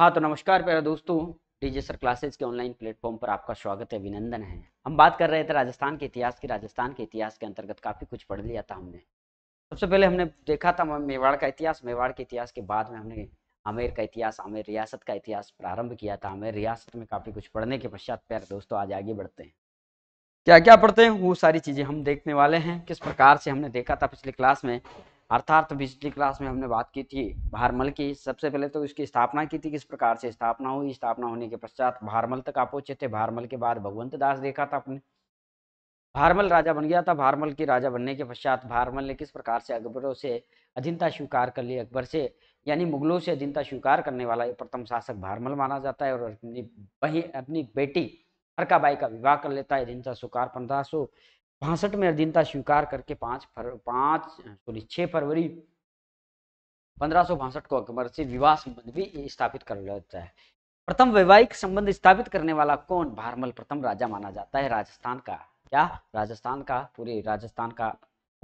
हाँ तो नमस्कार प्यारे दोस्तों डी सर क्लासेज के ऑनलाइन प्लेटफॉर्म पर आपका स्वागत है अभिनंदन है हम बात कर रहे थे राजस्थान के इतिहास की राजस्थान के इतिहास के अंतर्गत काफ़ी कुछ पढ़ लिया था हमने सबसे पहले हमने देखा था मेवाड़ का इतिहास मेवाड़ के इतिहास के बाद में हमने आमेर का इतिहास आमेर रियासत का इतिहास प्रारंभ किया था आमेर रियासत में काफ़ी कुछ पढ़ने के पश्चात प्यारे दोस्तों आज आगे बढ़ते हैं क्या क्या पढ़ते हैं वो सारी चीज़ें हम देखने वाले हैं किस प्रकार से हमने देखा था पिछले क्लास में अर्थात पिछली क्लास में हमने बात की थी भारमल की सबसे पहले तो इसकी स्थापना की थी किस प्रकार से स्थापना हुई स्थापना होने के पश्चात भारमल तक आप पहुंचे थे भारमल के बाद भगवंत दास देखा था आपने भारमल राजा बन गया था भारमल की राजा बनने के पश्चात भारमल ने किस प्रकार से अकबरों से अधीनता स्वीकार कर ली अकबर से यानी मुगलों से अधीनता स्वीकार करने वाला प्रथम शासक भारमल माना जाता है और अपनी वही अपनी बेटी हरकाबाई का विवाह कर लेता है अधीनता स्वीकार पंद्रह बासठ में अधीनता स्वीकार करके पाँच फर पाँच सॉरी छः फरवरी पंद्रह को अकबर से विवाह संबंध भी स्थापित कर लेता है प्रथम वैवाहिक संबंध स्थापित करने वाला कौन भारमल प्रथम राजा माना जाता है राजस्थान का क्या राजस्थान का पूरे राजस्थान का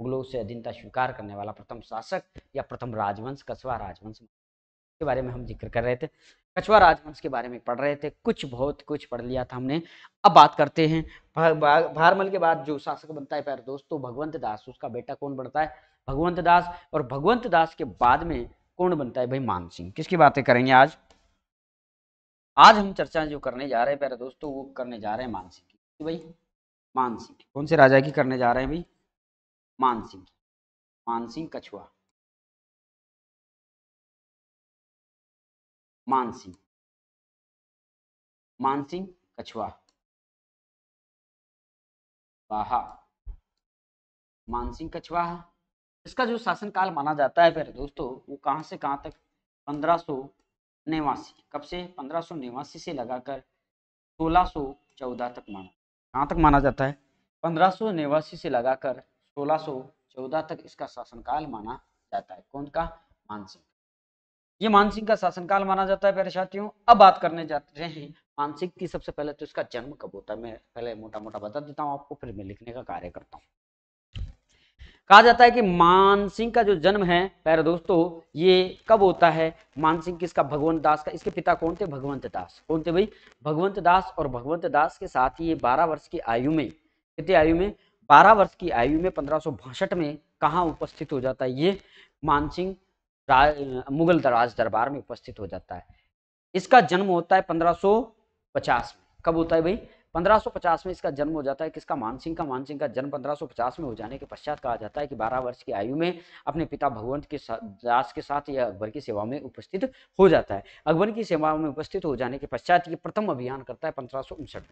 मुगलों से अधीनता स्वीकार करने वाला प्रथम शासक या प्रथम राजवंश कछवा राजवंश के बारे में हम जिक्र कर रहे थे कछुआ राजवंश के बारे में पढ़ रहे थे कुछ बहुत कुछ पढ़ लिया था हमने अब बात करते हैं भा, भारमल के बाद जो शासक बनता है प्यारे दोस्तों भगवंत दास उसका बेटा कौन बनता है भगवंत दास और भगवंत दास के बाद में कौन बनता है भाई मान सिंह किसकी बातें करेंगे आज आज हम चर्चा जो करने जा रहे हैं प्यारे दोस्तों वो करने जा रहे हैं मान सिंह की भाई मान सिंह कौन से राजा की करने जा रहे हैं भाई मान सिंह मान सिंह कछुआ मानसिंह मानसिंह कछुआ बाहा मानसिंह कछवाहा इसका जो शासनकाल माना जाता है फिर दोस्तों वो कहां से कहां तक पंद्रह सो नेवासी कब से पंद्रह सो नेवासी से लगाकर सोलह सो चौदह तक माना कहां तक माना जाता है पंद्रह सो नेवासी से लगाकर सोलह सो चौदह तक इसका शासनकाल माना जाता है कौन का मानसिंह ये मानसिंह का शासनकाल माना जाता है प्यारे साथियों अब बात करने जाते हैं मानसिंह की सबसे पहले तो इसका जन्म कब होता है मैं पहले मोटा मोटा बता देता हूँ आपको फिर मैं लिखने का कार्य करता हूँ कहा जाता है कि मानसिंह का जो जन्म है प्यारे दोस्तों ये कब होता है मानसिंह किसका भगवंत दास का इसके पिता कौन थे भगवंत दास कौन थे भाई भगवंत दास और भगवंत दास के साथ ही ये बारह वर्ष की आयु में कितने आयु में बारह वर्ष की आयु में पंद्रह में कहाँ उपस्थित हो जाता है ये मानसिंह मुगल राज दरबार में उपस्थित हो जाता है इसका जन्म होता है 1550 में कब होता है भाई 1550 में इसका जन्म हो जाता है किसका मानसिंह का मानसिंह का जन्म 1550 में हो जाने के पश्चात कहा जाता है कि 12 वर्ष की आयु में अपने पिता भगवंत के दास के साथ यह अकबर की सेवा में उपस्थित हो जाता है अकबर की सेवा में उपस्थित हो जाने के पश्चात ये प्रथम अभियान करता है पंद्रह में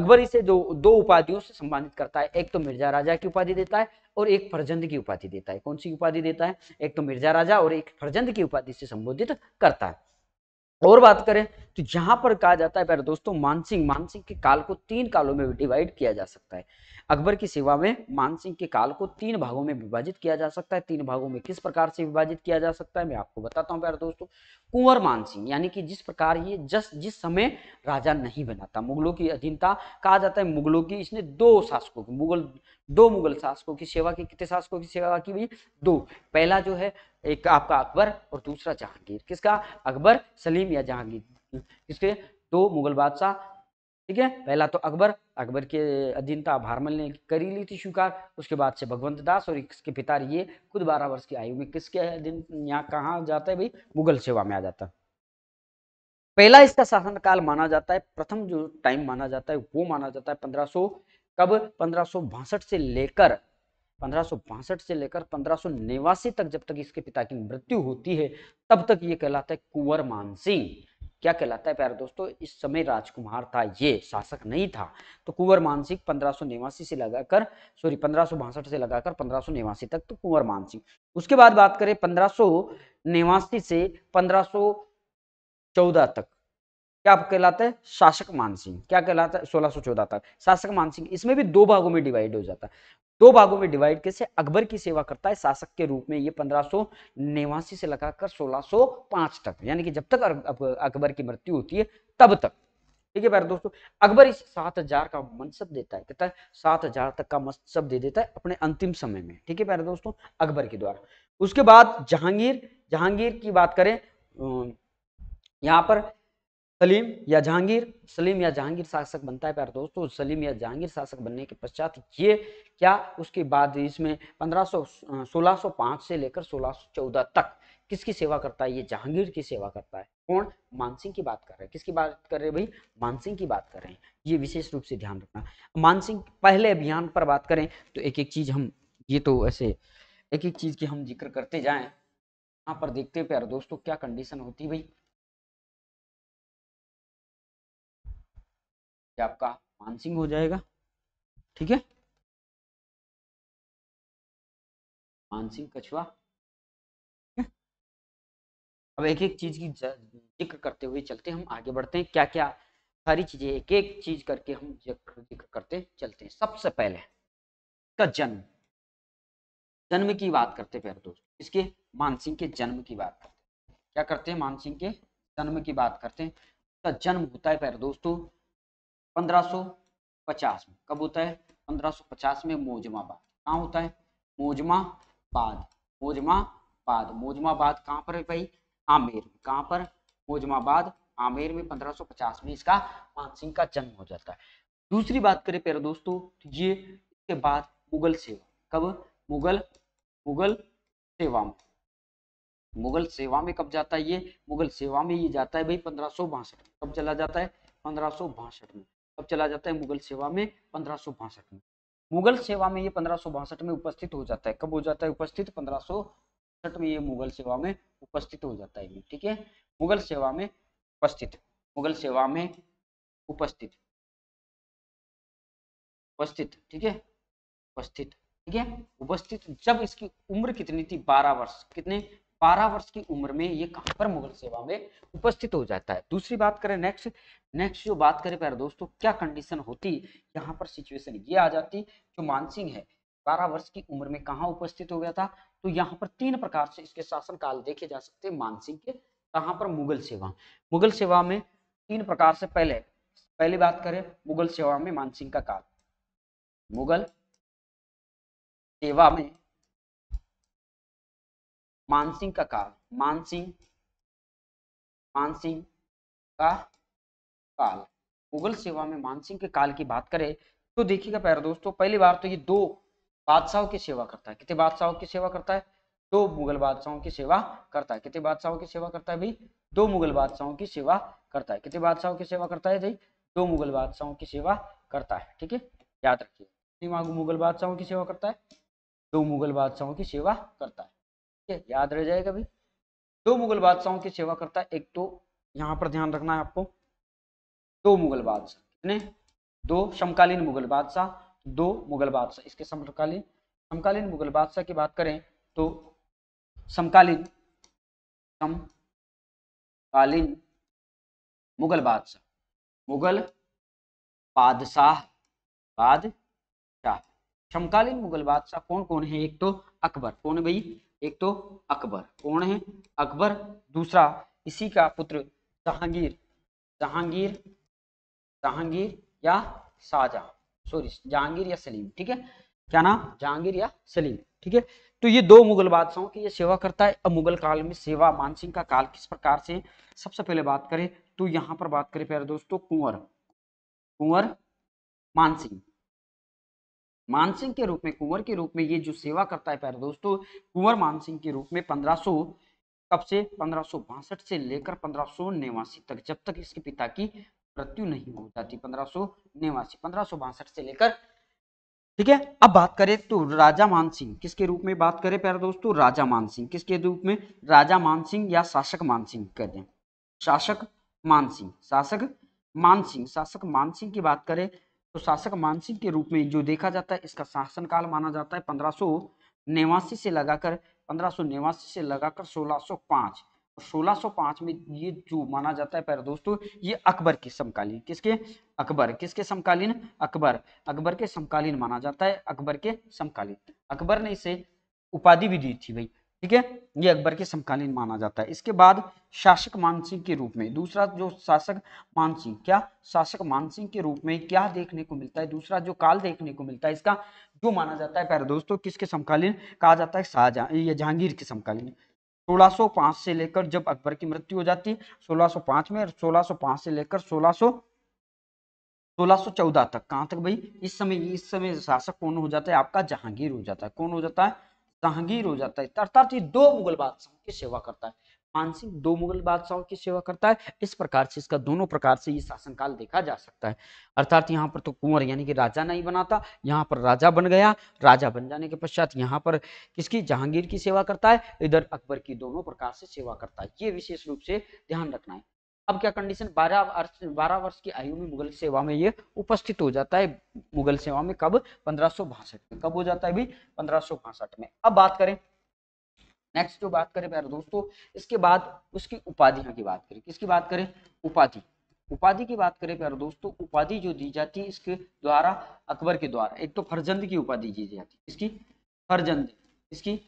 अकबर इसे दो दो उपाधियों से सम्मानित करता है एक तो मिर्जा राजा की उपाधि देता है और एक फरजंद की उपाधि देता है कौन सी उपाधि देता है एक तो मिर्जा राजा और एक फरजंद की उपाधि से संबोधित करता है और बात करें तो यहां पर कहा जाता है दोस्तों मानसिंह मानसिंह के काल को तीन कालों में डिवाइड किया जा सकता है अकबर की सेवा में मानसिंह के काल को तीन भागों में विभाजित किया जा सकता है तीन भागों में किस प्रकार से विभाजित किया जा सकता है मैं आपको बताता हूं प्यारे दोस्तों कुंवर मानसिंह यानी कि जिस प्रकार ये जस जिस समय राजा नहीं बनाता मुगलों की अधीनता कहा जाता है मुगलों की इसने दो शासकों की मुगल दो मुगल शासकों की सेवा की कितने शासकों की सेवा की भी दो पहला जो है एक आपका अकबर और दूसरा जहांगीर किसका अकबर सलीम या जहांगीर किसके दो मुगल बादशाह ठीक है पहला तो अकबर अकबर के अधीनता भारमल ने करी ली थी स्वीकार उसके बाद से भगवंत दास और इसके पिता ये खुद बारह वर्ष की आयु में किसके अधीन यहाँ कहाँ जाता है भाई मुगल सेवा में आ जाता पहला इसका शासनकाल माना जाता है प्रथम जो टाइम माना जाता है वो माना जाता है पंद्रह कब पंद्रह से लेकर पंद्रह से लेकर पंद्रह तक जब तक इसके पिता की मृत्यु होती है तब तक ये कहलाता है कुंवर सिंह क्या कहलाता है प्यारे दोस्तों इस समय राजकुमार था ये शासक नहीं था तो कुंवर मानसिंह पंद्रह से लगाकर सॉरी पंद्रह से लगाकर पंद्रह तक तो कुंवर मानसिंह उसके बाद बात करें पंद्रह से पंद्रह तक क्या कहलाता है शासक मानसिंह क्या कहलाता है सोलह तक शासक मानसिंह इसमें भी दो भागों में डिवाइड हो जाता है दो भागों में डिवाइड कैसे अकबर की सेवा करता है शासक के रूप में ये पंद्रह से लगाकर 1605 तक यानी कि जब तक अकबर की मृत्यु होती है तब तक ठीक है दोस्तों अकबर इस सात हजार का मनसब देता है कहता है सात हजार तक का मनसब दे देता है अपने अंतिम समय में ठीक है दोस्तों अकबर के द्वारा उसके बाद जहांगीर जहांगीर की बात करें यहाँ पर सलीम या जहांगीर सलीम या जहांगीर शासक बनता है प्यार दोस्तों सलीम या जहांगीर शासक बनने के पश्चात ये क्या उसके बाद इसमें 1500 1605 से लेकर 1614 तक किसकी सेवा करता है ये जहांगीर की सेवा करता है कौन मानसिंह की बात कर रहे हैं किसकी बात कर रहे हैं भाई मानसिंह की बात कर रहे हैं ये विशेष रूप से ध्यान रखना मानसिंह पहले अभियान पर बात करें तो एक एक चीज हम ये तो ऐसे एक एक चीज की हम जिक्र करते जाए यहाँ पर देखते हैं प्यार दोस्तों क्या कंडीशन होती है भाई ये आपका मानसिंह हो जाएगा ठीक है मानसिंह कछुआ अब एक एक चीज की जिक्र करते हुए चलते हम आगे बढ़ते हैं क्या क्या सारी चीजें एक एक चीज करके हम जिक्र जिक्र करते चलते हैं सबसे पहले का जन्म जन्म की बात करते प्यारे दोस्त इसके मानसिंह के जन्म की बात करते क्या करते हैं मानसिंह के जन्म की बात करते हैं उसका जन्म होता है प्यारे दोस्तों 1550 में कब होता है 1550 में मोजमाबाद कहाँ होता है मोजमाबाद मोजमाबाद मोजमाबाद कहाँ पर है भाई आमेर में कहाँ पर मोजमाबाद आमेर में 1550 में इसका मान सिंह का जन्म हो जाता है दूसरी बात करें प्यारे दोस्तों तो ये इसके बाद मुगल सेवा कब मुगल मुगल सेवा में मुगल सेवा में कब जाता है ये मुगल सेवा में ये जाता है भाई पंद्रह में कब चला जाता है पंद्रह में अब चला जाता है मुगल सेवा में पंद्रह में मुगल सेवा में ये पंद्रह में उपस्थित हो जाता है कब हो जाता है उपस्थित पंद्रह में ये मुगल सेवा में उपस्थित हो जाता है ठीक है मुगल सेवा में उपस्थित मुगल सेवा में उपस्थित उपस्थित ठीक है उपस्थित ठीक है उपस्थित जब इसकी उम्र कितनी थी बारह वर्ष कितने बारह वर्ष की उम्र में ये कहाँ पर मुगल सेवा में उपस्थित हो जाता है दूसरी बात करें नेक्स्ट नेक्स्ट जो बात करें प्यारे दोस्तों क्या कंडीशन होती यहाँ पर सिचुएशन ये आ जाती जो मानसिंह है बारह वर्ष की उम्र में कहाँ उपस्थित हो गया था तो यहाँ पर तीन प्रकार से इसके शासनकाल देखे जा सकते मानसिंह के कहाँ पर मुगल सेवा मुगल सेवा में तीन प्रकार से पहले पहली बात करें मुगल सेवा में मानसिंह का काल मुगल सेवा में मानसिंह का काल हम्म। मानसिंह मानसिंह का काल मुगल सेवा में मानसिंह के काल की बात करें तो देखिएगा प्यारे दोस्तों पहली बार तो ये दो बादशाहों की सेवा करता है कितने बादशाहों की सेवा करता है दो मुगल बादशाहों की सेवा करता है कितने बादशाहों की सेवा करता है भाई दो मुगल बादशाहों की सेवा करता है कितने बादशाहों की सेवा करता है भाई दो मुगल बादशाहों की सेवा करता है ठीक है याद रखिए मुगल बादशाहों की सेवा करता है दो मुगल बादशाहों की सेवा करता है है याद रह जाएगा भी दो मुगल बादशाहों की सेवा करता है एक तो यहाँ पर ध्यान रखना है आपको दो मुगल बादशाह कितने दो समकालीन मुगल बादशाह दो मुगल बादशाह इसके समकालीन समकालीन मुगल बादशाह की बात करें तो समकालीन समकालीन मुगल बादशाह मुगल बादशाह बादशाह समकालीन मुगल बादशाह कौन कौन है एक तो अकबर कौन भाई एक तो अकबर कौन है अकबर दूसरा इसी का पुत्र जहांगीर जहांगीर जहांगीर या साजा सॉरी जहांगीर या सलीम ठीक है क्या नाम जहांगीर या सलीम ठीक है तो ये दो मुगल बादशाहों की ये सेवा करता है अब मुगल काल में सेवा मानसिंह का काल किस प्रकार से सबसे पहले बात करें तो यहाँ पर बात करें प्यारे दोस्तों कुंवर कुंवर मानसिंह मानसिंह के रूप में कुंवर के रूप में ये जो सेवा करता है प्यारे दोस्तों कुंवर मानसिंह के रूप में पंद्रह कब से पंद्रह से लेकर पंद्रह तक जब तक इसके पिता की मृत्यु नहीं हो जाती पंद्रह पंद्रह से लेकर ठीक है अब बात करें तो राजा मानसिंह किसके रूप में बात करें प्यारे दोस्तों राजा मानसिंह किसके रूप में राजा मानसिंह या शासक मानसिंह कहते हैं शासक मानसिंह शासक मानसिंह शासक मानसिंह की बात करें तो शासक मानसिंह के रूप में जो देखा जाता है इसका शासन काल माना जाता है पंद्रह से लगाकर पंद्रह से लगाकर 1605 पांच में ये जो माना जाता है पर दोस्तों ये अकबर के समकालीन किसके अकबर किसके समकालीन अकबर अकबर के समकालीन माना जाता है अकबर के समकालीन अकबर ने इसे उपाधि भी दी थी भाई ठीक है ये अकबर के समकालीन माना जाता है इसके बाद शासक मानसिंह के रूप में दूसरा जो शासक मानसिंह क्या शासक मानसिंह के रूप में क्या देखने को मिलता है दूसरा जो काल देखने को मिलता है इसका जो माना जाता है पहले दोस्तों किसके समकालीन कहा जाता है शाहजहां या जहांगीर के समकालीन 1605 से लेकर जब अकबर की मृत्यु हो जाती है 1605 में 1605 से लेकर 1600 1614 तक कहाँ तक भाई इस समय इस समय शासक कौन हो जाता है आपका जहांगीर हो जाता है कौन हो जाता है जहांगीर हो जाता है अर्थात दो मुगल बादशाहों की सेवा करता है मानसिंह दो मुगल बादशाहों की सेवा करता है इस प्रकार से इसका दोनों प्रकार से ये शासनकाल देखा जा सकता है अर्थात यहाँ पर तो कुंवर यानी कि राजा नहीं बना था यहाँ पर राजा बन गया राजा बन जाने के पश्चात यहाँ पर किसकी जहांगीर की सेवा करता है इधर अकबर की दोनों प्रकार से सेवा करता है ये विशेष रूप से ध्यान रखना है अब क्या कंडीशन बारह वर्ष बारह वर्ष की आयु में मुगल सेवा में ये उपस्थित हो जाता है मुगल सेवा में कब पंद्रह में कब हो जाता है भाई पंद्रह में अब बात करें नेक्स्ट जो बात करें प्यारे दोस्तों इसके बाद उसकी उपाधियां की बात करें किसकी बात करें उपाधि उपाधि की बात करें प्यारे दोस्तों उपाधि जो दी जाती है इसके द्वारा अकबर के द्वारा एक तो फरजंद की उपाधि दी जाती है इसकी फरजंद इसकी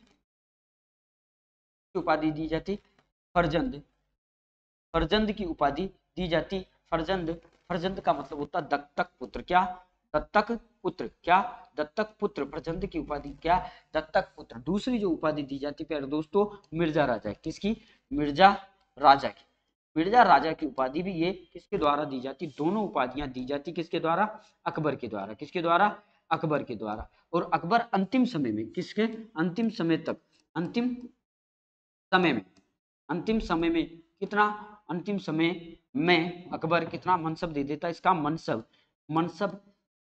उपाधि दी जाती फरजंद फरजंद की उपाधि दी जाती फरजंद फरजंद का मतलब होता दत्तक पुत्र क्या दत्तक पुत्र क्या दत्तक पुत्र प्रचंद की उपाधि क्या दत्तक पुत्र दूसरी जो उपाधि दी जाती प्यारे दोस्तों मिर्जा राजा किसकी मिर्जा राजा की मिर्जा राजा की उपाधि भी ये किसके द्वारा दी जाती दोनों उपाधियां दी जाती किसके द्वारा अकबर के द्वारा किसके द्वारा अकबर के द्वारा और अकबर अंतिम समय में किसके अंतिम समय तक अंतिम समय में अंतिम समय में कितना अंतिम समय में अकबर कितना मनसब दे देता इसका मनसब मनसब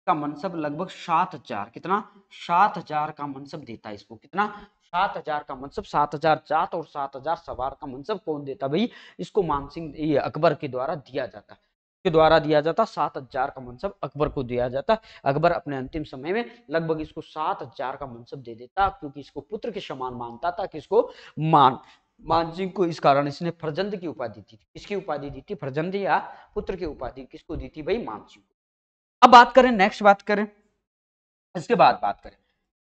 का मनसब लगभग सात हजार कितना सात हजार का मनसब देता इसको कितना सात हजार का मनसब सात हजार जात और सात हजार सवार का मनसब कौन देता भाई इसको मान सिंह ये अकबर के द्वारा दिया जाता के द्वारा दिया जाता सात हजार का मनसब अकबर को दिया जाता अकबर अपने अंतिम समय में लगभग इसको सात हजार का मनसब दे देता क्योंकि इसको पुत्र के समान मानता था कि इसको मान मानसिंह को इस कारण इसने प्रजंद की उपाधि दी थी किसकी उपाधि दी थी प्रजंद या पुत्र की उपाधि किसको दी थी भाई मानसिंह को अब बात करें नेक्स्ट बात करें इसके बाद बात करें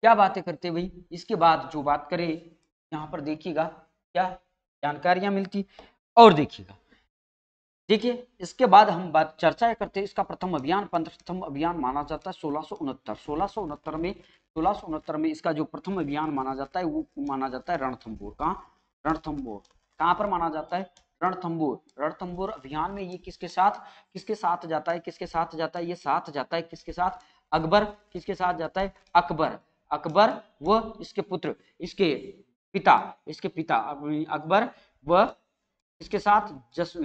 क्या बातें करते भाई इसके बाद जो बात करें यहाँ पर देखिएगा क्या जानकारियां मिलती और देखिएगा देखिए इसके बाद हम बात चर्चा करते हैं इसका प्रथम अभियान प्रथम अभियान माना जाता है सोलह सौ उनहत्तर सोलह सौ उनहत्तर में सोलह सौ उनहत्तर में इसका जो प्रथम अभियान माना जाता है वो माना जाता है रणथम्बोर कहाँ रणथंबोर कहां पर माना जाता है रणथंबोर रणथंबोर अभियान में ये किसके साथ किसके साथ जाता है किसके साथ जाता है ये साथ जाता है किसके साथ अकबर किसके साथ जाता है अकबर अकबर व इसके पुत्र इसके पिता इसके पिता अकबर व इसके साथ जस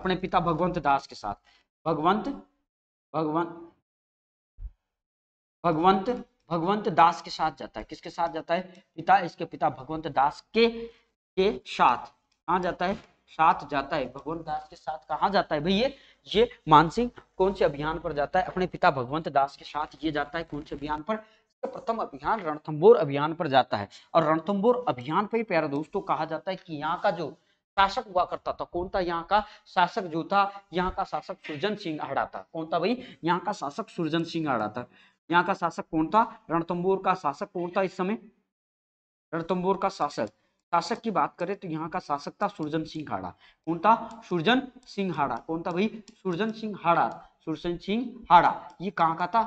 अपने पिता भगवंत दास के साथ भगवंत भगवंत भगवंत भगवंत दास के साथ जाता है किसके साथ जाता है पिता इसके पिता भगवंत दास के के साथ कहा जाता है साथ जाता है भगवंत दास के साथ कहा जाता है भैया ये मानसिंह कौन से अभियान पर जाता है अपने पिता भगवंत दास के साथ ये जाता है कौन से अभियान पर प्रथम अभियान रणथम्बोर अभियान पर जाता है और रणथम्बोर अभियान पर ही प्यारा दोस्तों कहा जाता है कि यहाँ का जो शासक हुआ करता था कौन था यहाँ का शासक जो था यहाँ का शासक सुरजन सिंह अहड़ा था कौन था भाई यहाँ का शासक सुरजन सिंह अहड़ा था यहाँ का शासक कौन था रणतंबोर का शासक कौन था इस समय रणतंबोर का शासक शासक की बात करें तो यहाँ का शासक था सुरजन सिंह हाड़ा कौन था सुरजन सिंह हाड़ा कौन था भाई सुरजन सिंह हाड़ा सुरजन सिंह हाड़ा ये कहाँ का था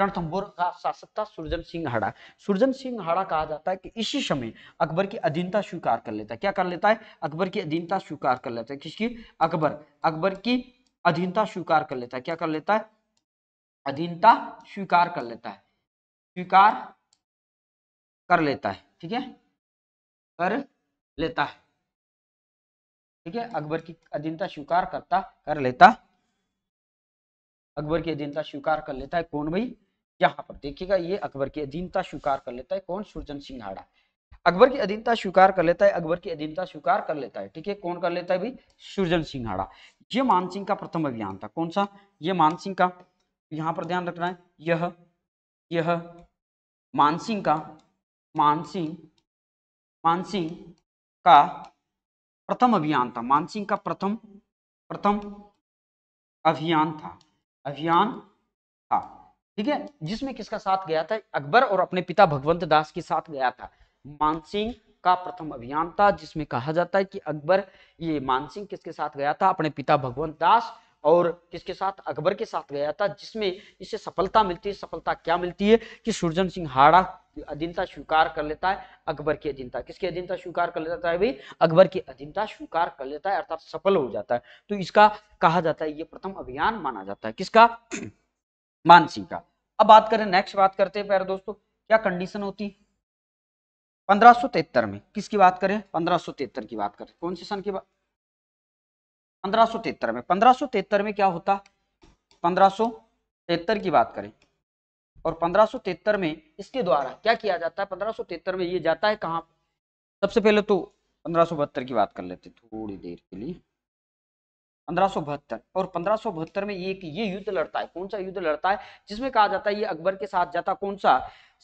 रणथंबोर का शासक था सुरजन सिंह हाड़ा सुरजन सिंह हाड़ा कहा जाता है कि इसी समय अकबर की अधीनता स्वीकार कर लेता है क्या कर लेता है अकबर की अधीनता स्वीकार कर लेता है किसकी अकबर अकबर की अधीनता स्वीकार कर लेता है क्या कर लेता है अधीनता स्वीकार कर लेता है स्वीकार कर लेता है ठीक है कर लेता है ठीक है अकबर की अधीनता स्वीकार करता कर लेता अकबर की अधीनता स्वीकार कर लेता है कौन भाई यहाँ पर देखिएगा ये अकबर की अधीनता स्वीकार कर लेता है कौन सुरजन सिंह हाड़ा अकबर की अधीनता स्वीकार कर लेता है अकबर की अधीनता स्वीकार कर लेता है ठीक है कौन कर लेता है भाई सुरजन सिंह हाड़ा ये मानसिंह का प्रथम अभियान था कौन सा ये मानसिंह का यहाँ पर ध्यान रखना है यह यह मानसिंह का मानसिंह मानसिंह का प्रथम अभियान था मानसिंह का प्रथम प्रथम अभियान था अभियान था ठीक है जिसमें किसका साथ गया था अकबर और अपने पिता भगवंत दास के साथ गया था मानसिंह का प्रथम अभियान था जिसमें कहा जाता है कि अकबर ये मानसिंह किसके साथ गया था अपने पिता भगवंत दास और किसके साथ अकबर के साथ गया था जिसमें इसे सफलता मिलती है सफलता क्या मिलती है कि सुरजन सिंह हाड़ा अधीनता स्वीकार कर लेता है अकबर की अधीनता किसकी अधीनता स्वीकार कर लेता है भाई अकबर की अधीनता स्वीकार कर लेता है अर्थात सफल हो जाता है तो इसका कहा जाता है ये प्रथम अभियान माना जाता है किसका मान का अब बात करें नेक्स्ट बात करते हैं प्यारे दोस्तों क्या कंडीशन होती है पंद्रह में किसकी बात करें पंद्रह की बात करें कौन से सन की बात पंद्रह में पंद्रह में क्या होता पंद्रह की बात करें और पंद्रह में इसके द्वारा क्या किया जाता है पंद्रह में ये जाता है कहाँ सबसे पहले तो पंद्रह की बात कर लेते थोड़ी देर के लिए पंद्रह और पंद्रह में ये ये युद्ध लड़ता है कौन सा युद्ध लड़ता है जिसमें कहा जाता है ये अकबर के साथ जाता कौन सा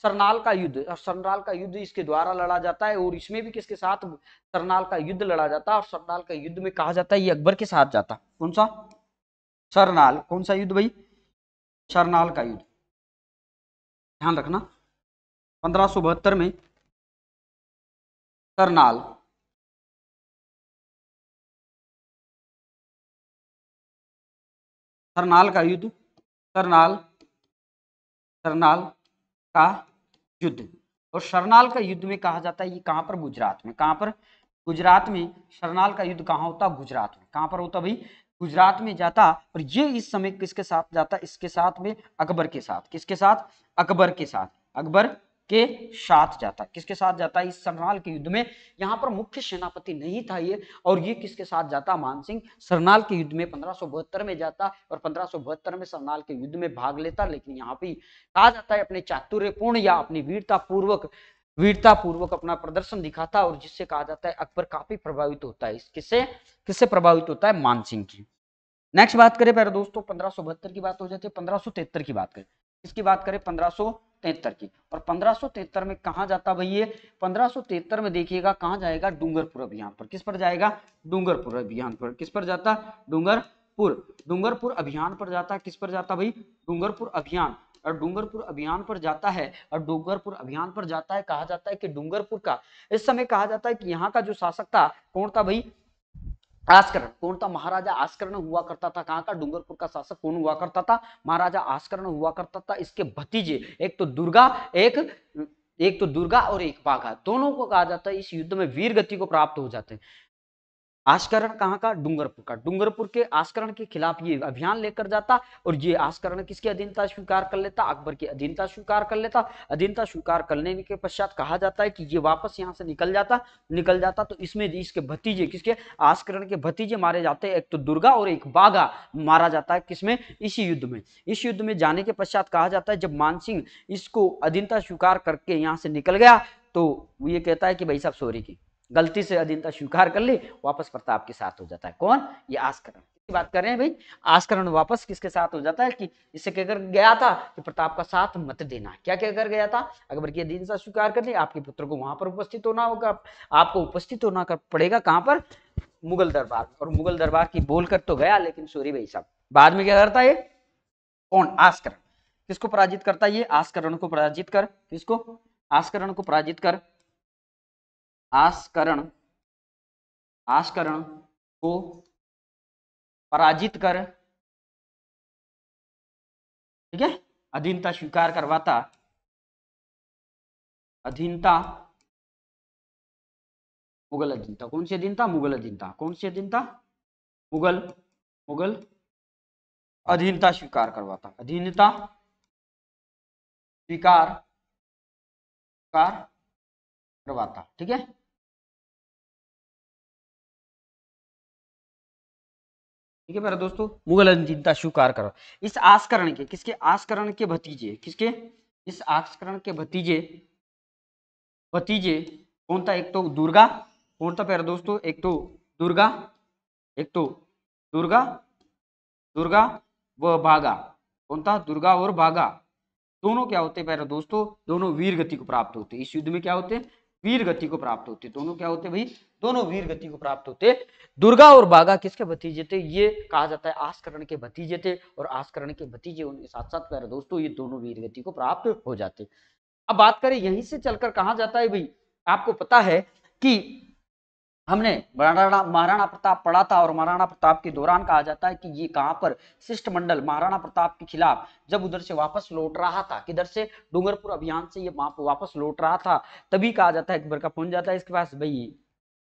सरनाल का युद्ध और सरनाल का युद्ध इसके द्वारा लड़ा जाता है और इसमें भी किसके साथ सरनाल का युद्ध लड़ा जाता है और सरनाल का युद्ध में कहा जाता है ये अकबर के साथ जाता कौन सा सरनाल कौन सा युद्ध भाई सरनाल का युद्ध ध्यान रखना पंद्रह में सरनाल करनाल का युद्ध करनाल सरनाल का युद्ध और सरनाल का युद्ध में कहा जाता है ये कहां पर गुजरात में कहां पर गुजरात में सरनाल का युद्ध कहाँ होता गुजरात में कहां पर होता भाई गुजरात में जाता और ये इस समय किसके साथ जाता इसके साथ में अकबर के साथ किसके साथ अकबर के साथ अकबर के साथ जाता किसके साथ जाता इस सरनाल के युद्ध में यहाँ पर मुख्य सेनापति नहीं था ये और ये किसके साथ जाता मानसिंह सरनाल के युद्ध में पंद्रह में जाता और पंद्रह में सरनाल के युद्ध में भाग लेता लेकिन यहाँ पे कहा जाता है अपने चातुर्यपूर्ण या अपनी वीरता पूर्वक वीरता पूर्वक अपना प्रदर्शन दिखाता और जिससे कहा जाता है अकबर काफी प्रभावित होता है किससे किससे प्रभावित होता है मानसिंह की नेक्स्ट बात करें पहले दोस्तों पंद्रह की बात हो जाती है पंद्रह की बात करें इसकी बात करें पंद्रह तेहत्तर की और पंद्रह में कहा जाता भाई ये पंद्रह में देखिएगा कहाँ जाएगा डूंगरपुर अभियान पर किस पर जाएगा डूंगरपुर अभियान पर किस पर जाता डूंगरपुर डूंगरपुर अभियान पर जाता किस पर जाता भाई डूंगरपुर अभियान और डूंगरपुर अभियान पर जाता है और डूंगरपुर अभियान पर जाता है कहा जाता है कि डूंगरपुर का इस समय कहा जाता है कि यहाँ का जो शासक था कौन था भाई आस्करण कौन था महाराजा आस्करण हुआ करता था कहाँ का डूंगरपुर का शासक कौन हुआ करता था महाराजा आस्करण हुआ करता था इसके भतीजे एक तो दुर्गा एक एक तो दुर्गा और एक बाघा दोनों को कहा जाता है इस युद्ध में वीर गति को प्राप्त हो जाते हैं आस्करण कहाँ का डूंगरपुर का डूंगरपुर के आस्करण के खिलाफ ये अभियान लेकर जाता और ये आस्करण किसकी अधीनता स्वीकार कर लेता अकबर की अधीनता स्वीकार कर लेता अधीनता स्वीकार करने के पश्चात कहा जाता है कि ये वापस यहाँ से निकल जाता निकल जाता तो इसमें इसके भतीजे किसके आस्करण के भतीजे मारे जाते हैं एक तो दुर्गा और एक बाघा मारा जाता है किसमें इसी युद्ध में इस युद्ध में जाने के पश्चात कहा जाता है जब मानसिंह इसको अधीनता स्वीकार करके यहाँ से निकल गया तो ये कहता है कि भाई साहब सोरी की गलती से अधीनता स्वीकार कर ली वापस प्रताप के साथ हो जाता है कौन ये आस्करण की बात कर रहे हैं भाई आस्करण वापस किसके साथ हो जाता है कि इसे कहकर गया था कि प्रताप का साथ मत देना क्या कहकर गया था अकबर की अधीनता स्वीकार कर ली आपके पुत्र को वहां पर उपस्थित होना होगा आपको उपस्थित होना कर पड़ेगा कहाँ पर मुगल दरबार और मुगल दरबार की बोलकर तो गया लेकिन सूरी भाई साहब बाद में क्या करता है कौन आस्करण किसको पराजित करता है ये आस्करण को पराजित कर किसको आस्करण को पराजित कर आस्करण आस्करण को पराजित कर ठीक है अधीनता स्वीकार करवाता अधीनता मुगल अधीनता कौन सी अधीनता मुगल अधीनता कौन सी अधीनता मुगल मुगल अधीनता स्वीकार करवाता अधीनता स्वीकार स्वीकार करवाता ठीक है ठीक है मेरा दोस्तों मुगल अनचिंता स्वीकार करो इस आस्करण के किसके आस्करण के भतीजे किसके इस आस्करण के भतीजे भतीजे कौन था एक तो दुर्गा कौन था मेरा दोस्तों एक तो दुर्गा एक तो दुर्गा दुर्गा व भागा कौन था दुर्गा और भागा दोनों क्या होते हैं दोस्तों दोनों वीर गति को प्राप्त होते हैं इस युद्ध में क्या होते हैं वीर गति को प्राप्त होते हैं दोनों क्या होते हैं भाई दोनों वीर गति को प्राप्त होते दुर्गा और बागा किसके भतीजे थे ये कहा जाता है आस्करण के भतीजे थे और आस्करण के भतीजे उनके साथ साथ प्यारे दोस्तों ये दोनों वीर गति को प्राप्त हो जाते अब बात करें यहीं से चलकर कहा जाता है भाई आपको पता है कि हमने महाराणा प्रताप पढ़ा था और महाराणा प्रताप के दौरान कहा जाता है कि ये कहाँ पर शिष्टमंडल महाराणा प्रताप के खिलाफ जब उधर से वापस लौट रहा था किधर से डूंगरपुर अभियान से ये वापस लौट रहा था तभी कहा जाता है अकबर का फोन जाता है इसके पास भाई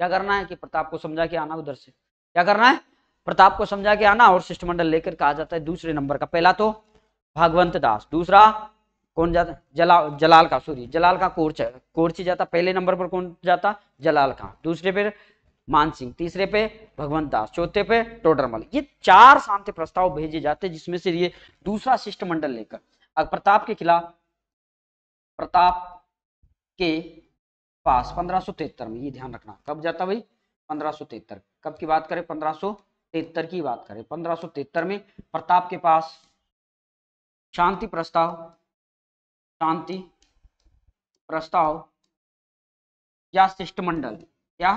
क्या करना है कि प्रताप को समझा के आना उधर से क्या करना है प्रताप को समझा के आना और शिष्टमंडल लेकर कहा जाता है दूसरे नंबर का पहला तो भगवंत दास दूसरा कौन जाता जला जलाल का सॉरी जलाल का कोर्च कोर्ची जाता पहले नंबर पर कौन जाता जलाल का दूसरे पे मान सिंह तीसरे पे भगवंत दास चौथे पे टोडरमल ये चार शांति प्रस्ताव भेजे जाते हैं जिसमें से ये दूसरा शिष्टमंडल लेकर प्रताप के खिलाफ प्रताप के पास पंद्रह में ये ध्यान रखना कब जाता भाई पंद्रह कब की बात करें पंद्रह की बात करें पंद्रह में प्रताप के पास शांति प्रस्ताव शांति प्रस्ताव या शिष्टमंडल या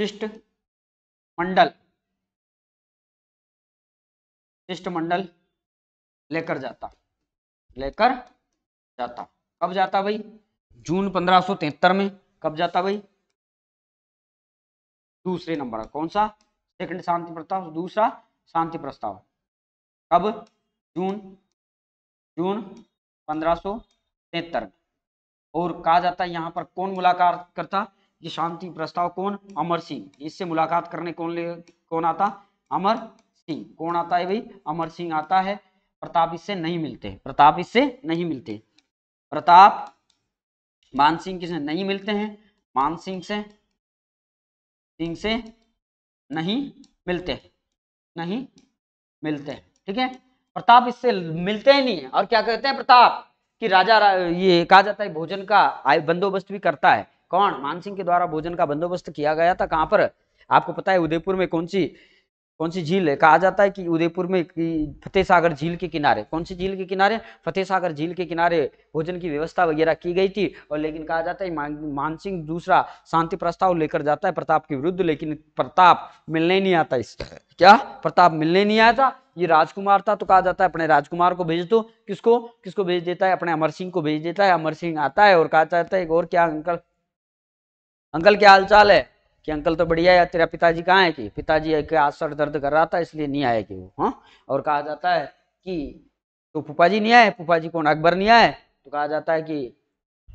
शिष्टमंडल शिष्टमंडल लेकर जाता लेकर जाता कब जाता भाई जून 1573 में कब जाता भाई दूसरे नंबर कौन सा सेकंड शांति प्रस्ताव दूसरा शांति प्रस्ताव कब जून जून पंद्रह और कहा जाता है यहाँ पर कौन मुलाकात करता ये शांति प्रस्ताव कौन अमर सिंह इससे मुलाकात करने कौन ले कौन आता अमर सिंह कौन आता है भाई अमर सिंह आता है प्रताप इससे नहीं मिलते प्रताप इससे नहीं मिलते प्रताप मानसिंह किसे नहीं मिलते हैं मानसिंह से सिंह से नहीं मिलते नहीं मिलते ठीक है प्रताप इससे मिलते ही नहीं है और क्या कहते हैं प्रताप कि राजा रा, ये कहा जाता है भोजन का बंदोबस्त भी करता है कौन मानसिंह के द्वारा भोजन का बंदोबस्त किया गया था कहां पर आपको पता है उदयपुर में कौन सी कौन सी झील है कहा जाता है कि उदयपुर में फतेह सागर झील के किनारे कौन सी झील के किनारे फतेह सागर झील के किनारे भोजन की व्यवस्था वगैरह की गई थी और लेकिन कहा जाता है मानसिंह दूसरा शांति प्रस्ताव लेकर जाता है प्रताप के विरुद्ध लेकिन प्रताप मिलने नहीं आता इस क्या प्रताप मिलने नहीं आया था ये राजकुमार था तो कहा जाता है अपने राजकुमार को भेज दो किसको किसको भेज देता है अपने अमर सिंह को भेज देता है अमर सिंह आता है और कहा जाता है और क्या अंकल अंकल क्या हालचाल है कि अंकल तो बढ़िया है तेरा पिताजी कहाँ है कि पिताजी के आज सर दर्द कर रहा था इसलिए नहीं आया कि वो हाँ और कहा जाता है कि तो फूफा जी नहीं आए फूफा जी कौन अकबर नहीं आए तो कहा जाता है कि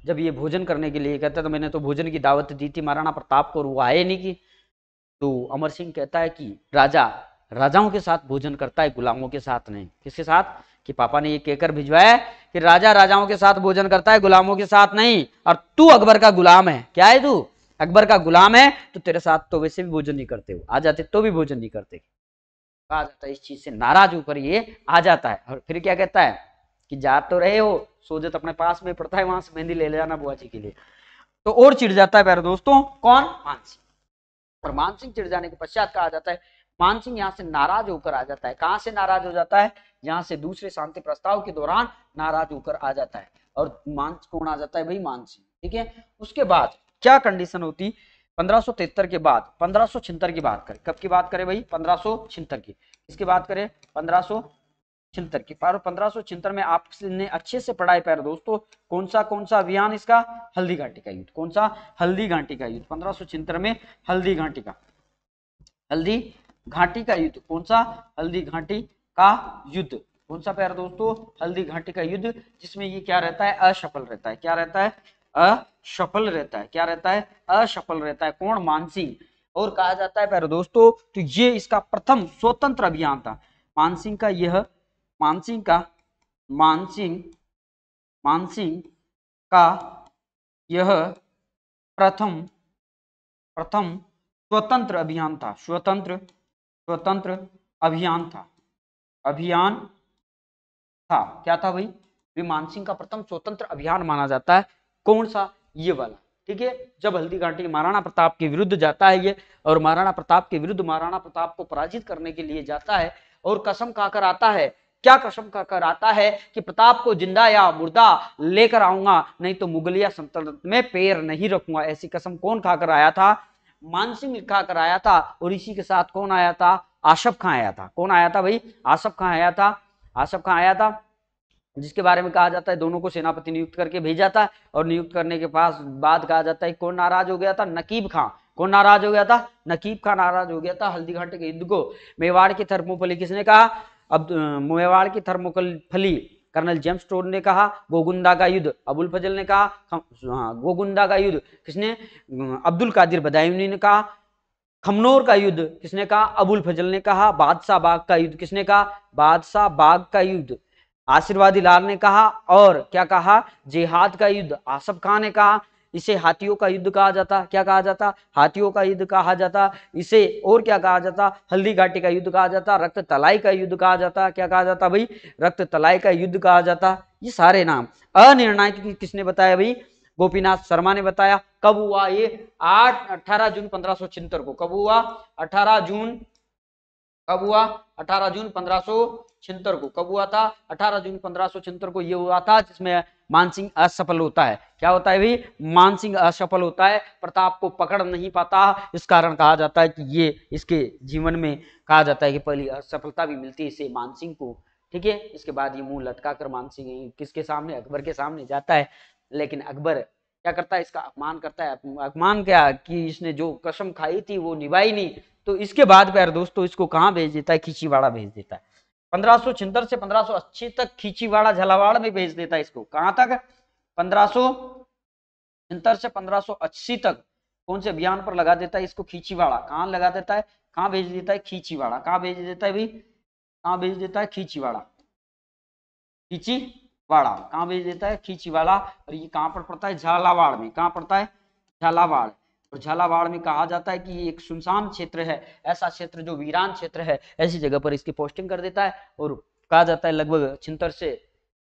जब ये भोजन करने के लिए कहता तो मैंने तो भोजन की दावत दी थी महाराणा प्रताप को और वो आए नहीं कि तो अमर सिंह कहता है कि राजा राजाओं के साथ भोजन करता है गुलामों के साथ नहीं किसके साथ कि पापा ने ये कहकर भिजवाया कि राजा राजाओं के साथ भोजन करता है गुलामों के साथ नहीं और तू अकबर का गुलाम है क्या है तू अकबर का गुलाम है तो तेरे साथ तो वैसे भी भोजन नहीं करते हो आ जाते तो भी भोजन नहीं करते आ जाता है इस चीज से नाराज होकर ये आ जाता है और फिर क्या कहता है कि जा तो रहे हो सोजत तो अपने पास में पड़ता है वहां से मेहंदी ले ले जाना बुआ जी के लिए तो और चिड़ जाता है प्यारे दोस्तों कौन मानसिंह और मानसिंह चिड़ जाने के पश्चात कहा जाता है मानसिंह यहाँ से नाराज होकर आ जाता है कहाँ से नाराज हो जाता है यहाँ से दूसरे शांति प्रस्ताव के दौरान नाराज होकर आ जाता है और मानस कौन आ जाता है भाई मानसिंह ठीक है उसके बाद क्या कंडीशन होती पंद्रह के बाद पंद्रह की बात करें कब की बात करें भाई पंद्रह की इसकी बात करें पंद्रह छिहत्तर की पारो पंद्रह सौ छिहत्तर में आपने अच्छे से पढ़ाई पैर दोस्तों कौन सा कौन सा अभियान इसका हल्दी घाटी का युद्ध कौन सा हल्दी घाटी का युद्ध पंद्रह सौ छिहत्तर में हल्दी घाटी का हल्दी घाटी का युद्ध कौन सा हल्दी घाटी का युद्ध कौन सा पैर दोस्तों हल्दी घाटी का युद्ध जिसमें ये क्या रहता है असफल रहता है क्या रहता है सफल रहता है क्या रहता है असफल रहता है कौन मानसिंह और कहा जाता है प्यारे दोस्तों तो ये इसका प्रथम स्वतंत्र अभियान था मानसिंह का यह मानसिंह का मानसिंह मानसिंह का यह प्रथम प्रथम स्वतंत्र अभियान था स्वतंत्र स्वतंत्र अभियान था अभियान था क्या था भाई मानसिंह का प्रथम स्वतंत्र अभियान माना जाता है कौन सा ये वाला ठीक है जब हल्दी घाटी महाराणा प्रताप के विरुद्ध जाता है ये और महाराणा प्रताप के विरुद्ध महाराणा प्रताप को पराजित करने के लिए जाता है और कसम खाकर आता है क्या कसम खाकर आता है कि प्रताप को जिंदा या मुर्दा लेकर आऊंगा नहीं तो मुगलिया सल्तनत में पैर नहीं रखूंगा ऐसी कसम कौन खाकर आया था मानसिंह खाकर आया था और इसी के साथ कौन आया था आशफ खां आया था कौन आया था भाई आशफ खां आया था आशफ खां आया था जिसके बारे में कहा जाता है दोनों को सेनापति नियुक्त करके भेजा था और नियुक्त करने के पास बाद कहा जाता है कौन नाराज हो गया था नकीब खां कौन नाराज हो गया था नकीब खां नाराज हो गया था हल्दीघाट के युद्ध को मेवाड़ की थर्मोफली किसने कहा अब मेवाड़ की थर्मोफली कर्नल जेम्स टोर ने कहा गोगुंदा का युद्ध अबुल फजल ने कहा हाँ, गोगुंदा का युद्ध किसने अब्दुल कादिर बदायूनी ने कहा खमनोर का युद्ध किसने कहा अबुल फजल ने कहा बादशाह बाग का युद्ध किसने कहा बादशाह बाग का युद्ध आशीर्वादी लाल ने कहा और क्या कहा जिहाद का युद्ध आसफ खान ने कहा इसे हाथियों का युद्ध कहा जाता क्या कहा जाता हाथियों का युद्ध कहा जाता इसे और क्या कहा जाता हल्दी घाटी का युद्ध कहा जाता रक्त तलाई का युद्ध कहा जाता क्या कहा जाता भाई रक्त तलाई का युद्ध कहा जाता ये सारे नाम अनिर्णायक कि, किसने बताया भाई गोपीनाथ शर्मा ने बताया कब हुआ ये आठ अठारह जून पंद्रह को कब हुआ अठारह जून कब हुआ 18 जून पंद्रह को कब हुआ था 18 जून पंद्रह को यह हुआ था जिसमें मानसिंह असफल होता है क्या होता है भाई मानसिंह असफल होता है प्रताप को पकड़ नहीं पाता इस कारण कहा जाता है कि ये इसके जीवन में कहा जाता है कि पहली असफलता भी मिलती है इसे मानसिंह को ठीक है इसके बाद ये मुंह लटका कर मानसिंह किसके सामने अकबर के सामने जाता है लेकिन अकबर क्या करता है इसका अपमान करता है अपमान क्या कि इसने जो कसम खाई थी वो निभाई नहीं तो इसके बाद प्यार दोस्तों इसको कहाँ भेज देता है खींचीवाड़ा भेज देता है पंद्रह से पंद्रह तक खींचीवाड़ा झलावाड़ में भेज देता है इसको कहाँ तक पंद्रह से पंद्रह तक कौन से अभियान पर लगा देता है इसको खींचीवाड़ा कहाँ लगा देता है कहाँ भेज देता है खींचीवाड़ा कहाँ भेज देता है भाई कहाँ भेज देता है खींचीवाड़ा खींची वाड़ा कहाँ भेज देता है खींचीवाड़ा और ये कहाँ पर पड़ता है झालावाड़ में कहाँ पड़ता है झालावाड़ और झालावाड़ में कहा जाता है कि ये एक सुनसान क्षेत्र है ऐसा क्षेत्र जो वीरान क्षेत्र है ऐसी जगह पर इसकी पोस्टिंग कर देता है और कहा जाता है लगभग छिंतर से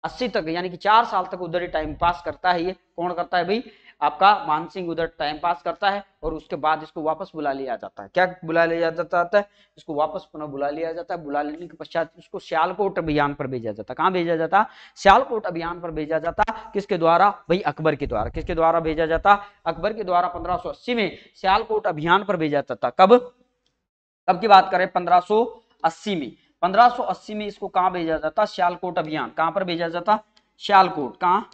अस्सी तक यानी कि चार साल तक उधर ही टाइम पास करता है ये कौन करता है भाई आपका मानसिंह उधर टाइम पास करता है और उसके बाद इसको वापस बुला लिया जाता है क्या बुला लिया जाता है इसको वापस पुनः बुला लिया जाता है बुला लेने के पश्चात इसको श्यालकोट अभियान पर भेजा जाता है कहाँ भेजा जाता श्यालकोट अभियान पर भेजा जाता किसके द्वारा भाई अकबर के द्वारा किसके द्वारा भेजा जाता अकबर के द्वारा पंद्रह में श्यालकोट अभियान पर भेजा जाता कब कब की बात करें पंद्रह में 1580 में इसको कहाँ भेजा जाता श्यालकोट अभियान कहाँ पर भेजा जाता श्यालकोट कहाँ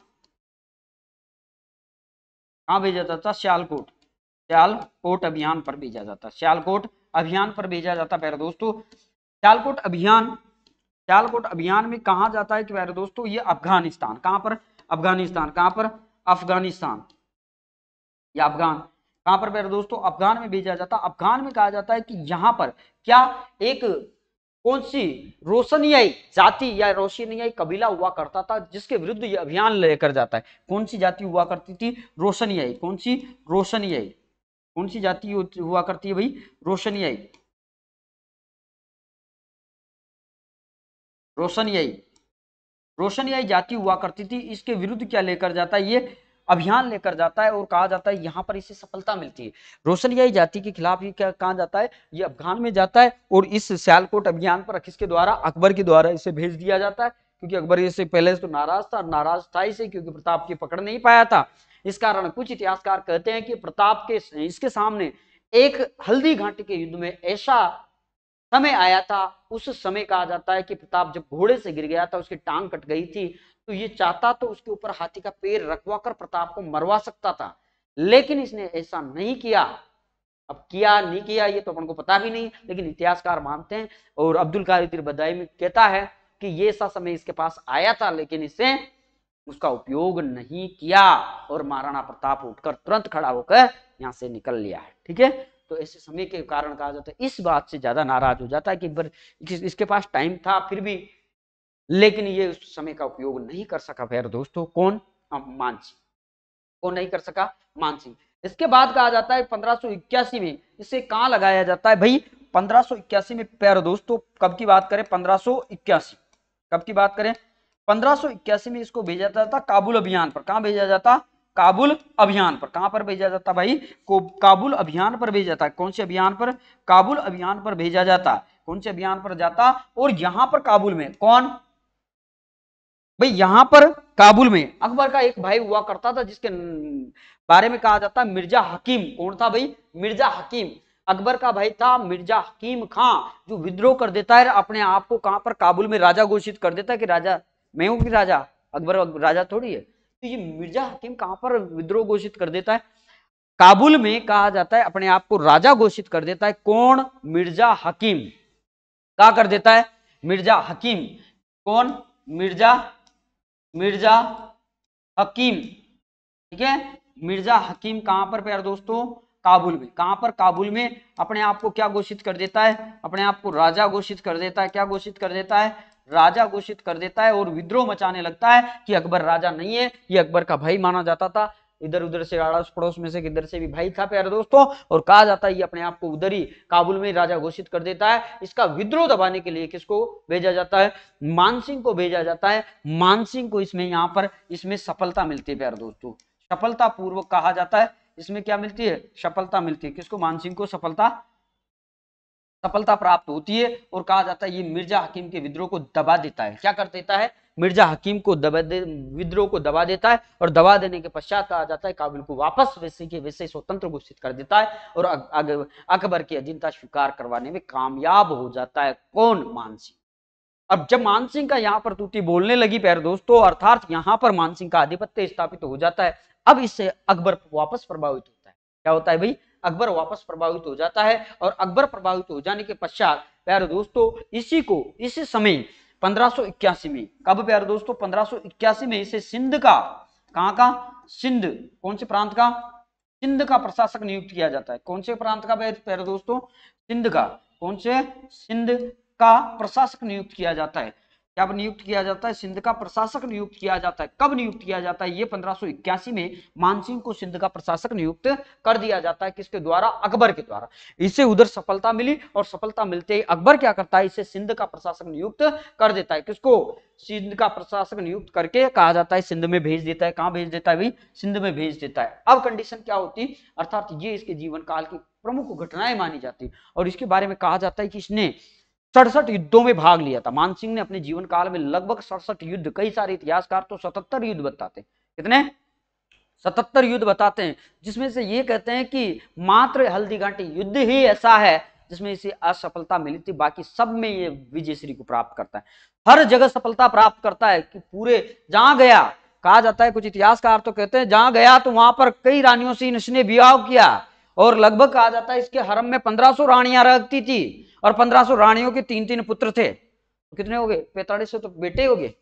कहाँ भेजा जाता सियालकोट सियालकोट अभियान पर भेजा जाता सियालकोट अभियान पर भेजा जाता पहले दोस्तों सियालकोट अभियान सियालकोट अभियान में कहा जाता है कि प्यारे दोस्तों ये अफगानिस्तान कहाँ पर अफगानिस्तान कहाँ पर अफगानिस्तान या अफगान कहाँ पर प्यारे दोस्तों अफगान में भेजा जाता अफगान में कहा जाता है कि यहाँ पर क्या एक कौन सी रोशनियाई जाति या रोशनियाई कबीला हुआ करता था जिसके विरुद्ध ये अभियान लेकर जाता है कौन सी जाति हुआ करती थी रोशनियाई कौन सी रोशनियाई कौन सी जाति हुआ करती है भाई रोशनियाई रोशनियाई रोशनियाई जाति हुआ करती थी इसके विरुद्ध क्या लेकर जाता है ये अभियान लेकर जाता है और कहा जाता है यहाँ पर इसे सफलता मिलती है रोशनियाई जाति के खिलाफ ये क्या कहा जाता है ये अफगान में जाता है और इस सियालकोट अभियान पर किसके द्वारा अकबर के द्वारा इसे भेज दिया जाता है क्योंकि अकबर इसे पहले से तो नाराज था नाराज था इसे क्योंकि प्रताप की पकड़ नहीं पाया था इस कारण कुछ इतिहासकार कहते हैं कि प्रताप के इसके सामने एक हल्दी घाटी के युद्ध में ऐसा समय आया था उस समय कहा जाता है कि प्रताप जब घोड़े से गिर गया था उसकी टांग कट गई थी तो ये चाहता तो उसके ऊपर हाथी का पैर रखवा कर प्रताप को मरवा सकता था लेकिन इसने ऐसा नहीं किया अब किया नहीं किया ये तो अपन को पता भी नहीं लेकिन इतिहासकार मानते हैं और अब्दुल कारी बदाई में कहता है कि ये ऐसा समय इसके पास आया था लेकिन इसे उसका उपयोग नहीं किया और महाराणा प्रताप उठकर तुरंत खड़ा होकर यहाँ से निकल लिया है ठीक है तो ऐसे समय के कारण कहा जाता है इस बात से ज्यादा नाराज हो जाता है कि इसके पास टाइम था फिर भी लेकिन ये उस समय का उपयोग नहीं कर सका फिर दोस्तों कौन मानसिंह कौन नहीं कर सका मानसिंह इसके बाद कहा जाता है पंद्रह में इसे कहा लगाया जाता है भाई पंद्रह में पैर दोस्तों कब की बात करें पंद्रह कब की बात करें पंद्रह में इसको भेजा जाता काबुल अभियान पर कहा भेजा जाता काबुल अभियान पर कहां पर भेजा जाता भाई को काबुल अभियान पर भेजा जाता कौन से अभियान पर काबुल अभियान पर भेजा जाता कौन से अभियान पर जाता और यहां पर काबुल में कौन भाई यहाँ पर काबुल में अकबर का एक भाई हुआ करता था जिसके बारे में कहा जाता है मिर्जा हकीम कौन था भाई मिर्जा हकीम अकबर का भाई था मिर्जा हकीम खां जो विद्रोह कर देता है अपने आप को कहां पर काबुल में राजा घोषित कर देता है कि राजा मैं हूं कि राजा अकबर राजा थोड़ी है तो ये मिर्जा हकीम कहां पर विद्रोह घोषित कर देता है काबुल में कहा जाता है अपने आप को राजा घोषित कर देता है कौन मिर्जा हकीम क्या कर देता है मिर्जा हकीम कौन मिर्जा मिर्जा हकीम ठीक है मिर्जा हकीम कहां पर प्यार दोस्तों काबुल में कहां पर काबुल में अपने आप को क्या घोषित कर देता है अपने आप को राजा घोषित कर देता है क्या घोषित कर देता है राजा घोषित कर देता है और विद्रोह मचाने लगता है कि अकबर राजा नहीं है ये अकबर का भाई माना जाता था इधर उधर से आड़ोस पड़ोस में से किधर से भी भाई था प्यारे दोस्तों और कहा जाता है ये अपने आप को उधर ही काबुल में राजा घोषित कर देता है इसका विद्रोह दबाने के लिए किसको भेजा जाता है मानसिंह को भेजा जाता है मानसिंह को इसमें यहाँ पर इसमें सफलता मिलती है प्यारे दोस्तों सफलता पूर्वक कहा जाता है इसमें क्या मिलती है सफलता मिलती है किसको मानसिंह को सफलता सफलता प्राप्त होती है और कहा जाता है ये मिर्जा हकीम के विद्रोह को दबा देता है क्या कर देता है मिर्जा हकीम को दबा दे विद्रोह को दबा देता है और दबा देने के पश्चात आ जाता है काबिल को वापस वैसे के वैसे स्वतंत्र घोषित कर देता है और अकबर की अधीनता स्वीकार करवाने में कामयाब हो जाता है कौन मानसिंह अब जब मानसिंह का यहाँ पर टूटी बोलने लगी प्यारे दोस्तों अर्थात यहाँ पर मानसिंह का आधिपत्य स्थापित तो हो जाता है अब इससे अकबर वापस प्रभावित होता है क्या होता है भाई अकबर वापस प्रभावित हो जाता है और अकबर प्रभावित हो जाने के पश्चात प्यारे दोस्तों इसी को इसी समय पंद्रह में कब प्यारे दोस्तों पंद्रह में इसे सिंध का कहां का सिंध कौन से प्रांत का सिंध का प्रशासक नियुक्त किया जाता है कौन से प्रांत का प्यारे दोस्तों सिंध का कौन से सिंध का प्रशासक नियुक्त किया जाता है क्या नियुक्त किया जाता है सिंध का प्रशासक नियुक्त किया जाता है कब नियुक्त किया जाता है ये 1581 में मानसिंह को सिंध का प्रशासक नियुक्त कर दिया जाता है किसके द्वारा अकबर के द्वारा इसे उधर सफलता मिली और सफलता मिलते ही अकबर क्या करता है इसे सिंध का प्रशासक नियुक्त कर देता है किसको सिंध का प्रशासक नियुक्त करके कहा जाता है सिंध में भेज देता है कहाँ भेज देता है भाई सिंध में भेज देता है अब कंडीशन क्या होती अर्थात ये इसके जीवन काल की प्रमुख घटनाएं मानी जाती और इसके बारे में कहा जाता है कि इसने सड़सठ युद्धों में भाग लिया था मानसिंह ने अपने जीवन काल में लगभग सड़सठ युद्ध कई सारे इतिहासकार तो सतहत्तर युद्ध बताते कितने सतहत्तर युद्ध बताते हैं जिसमें से ये कहते हैं कि मात्र हल्दीघाटी युद्ध ही ऐसा है जिसमें इसे असफलता मिली थी बाकी सब में ये विजयश्री को प्राप्त करता है हर जगह सफलता प्राप्त करता है कि पूरे जहां गया कहा जाता है कुछ इतिहासकार तो कहते हैं जहां गया तो वहां पर कई रानियों से इसने विवाह किया और लगभग कहा जाता है इसके हरम में 1500 रानिया रखती थी और 1500 रानियों के तीन तीन पुत्र थे तो कितने हो गए पैतालीस तो बेटे हो गए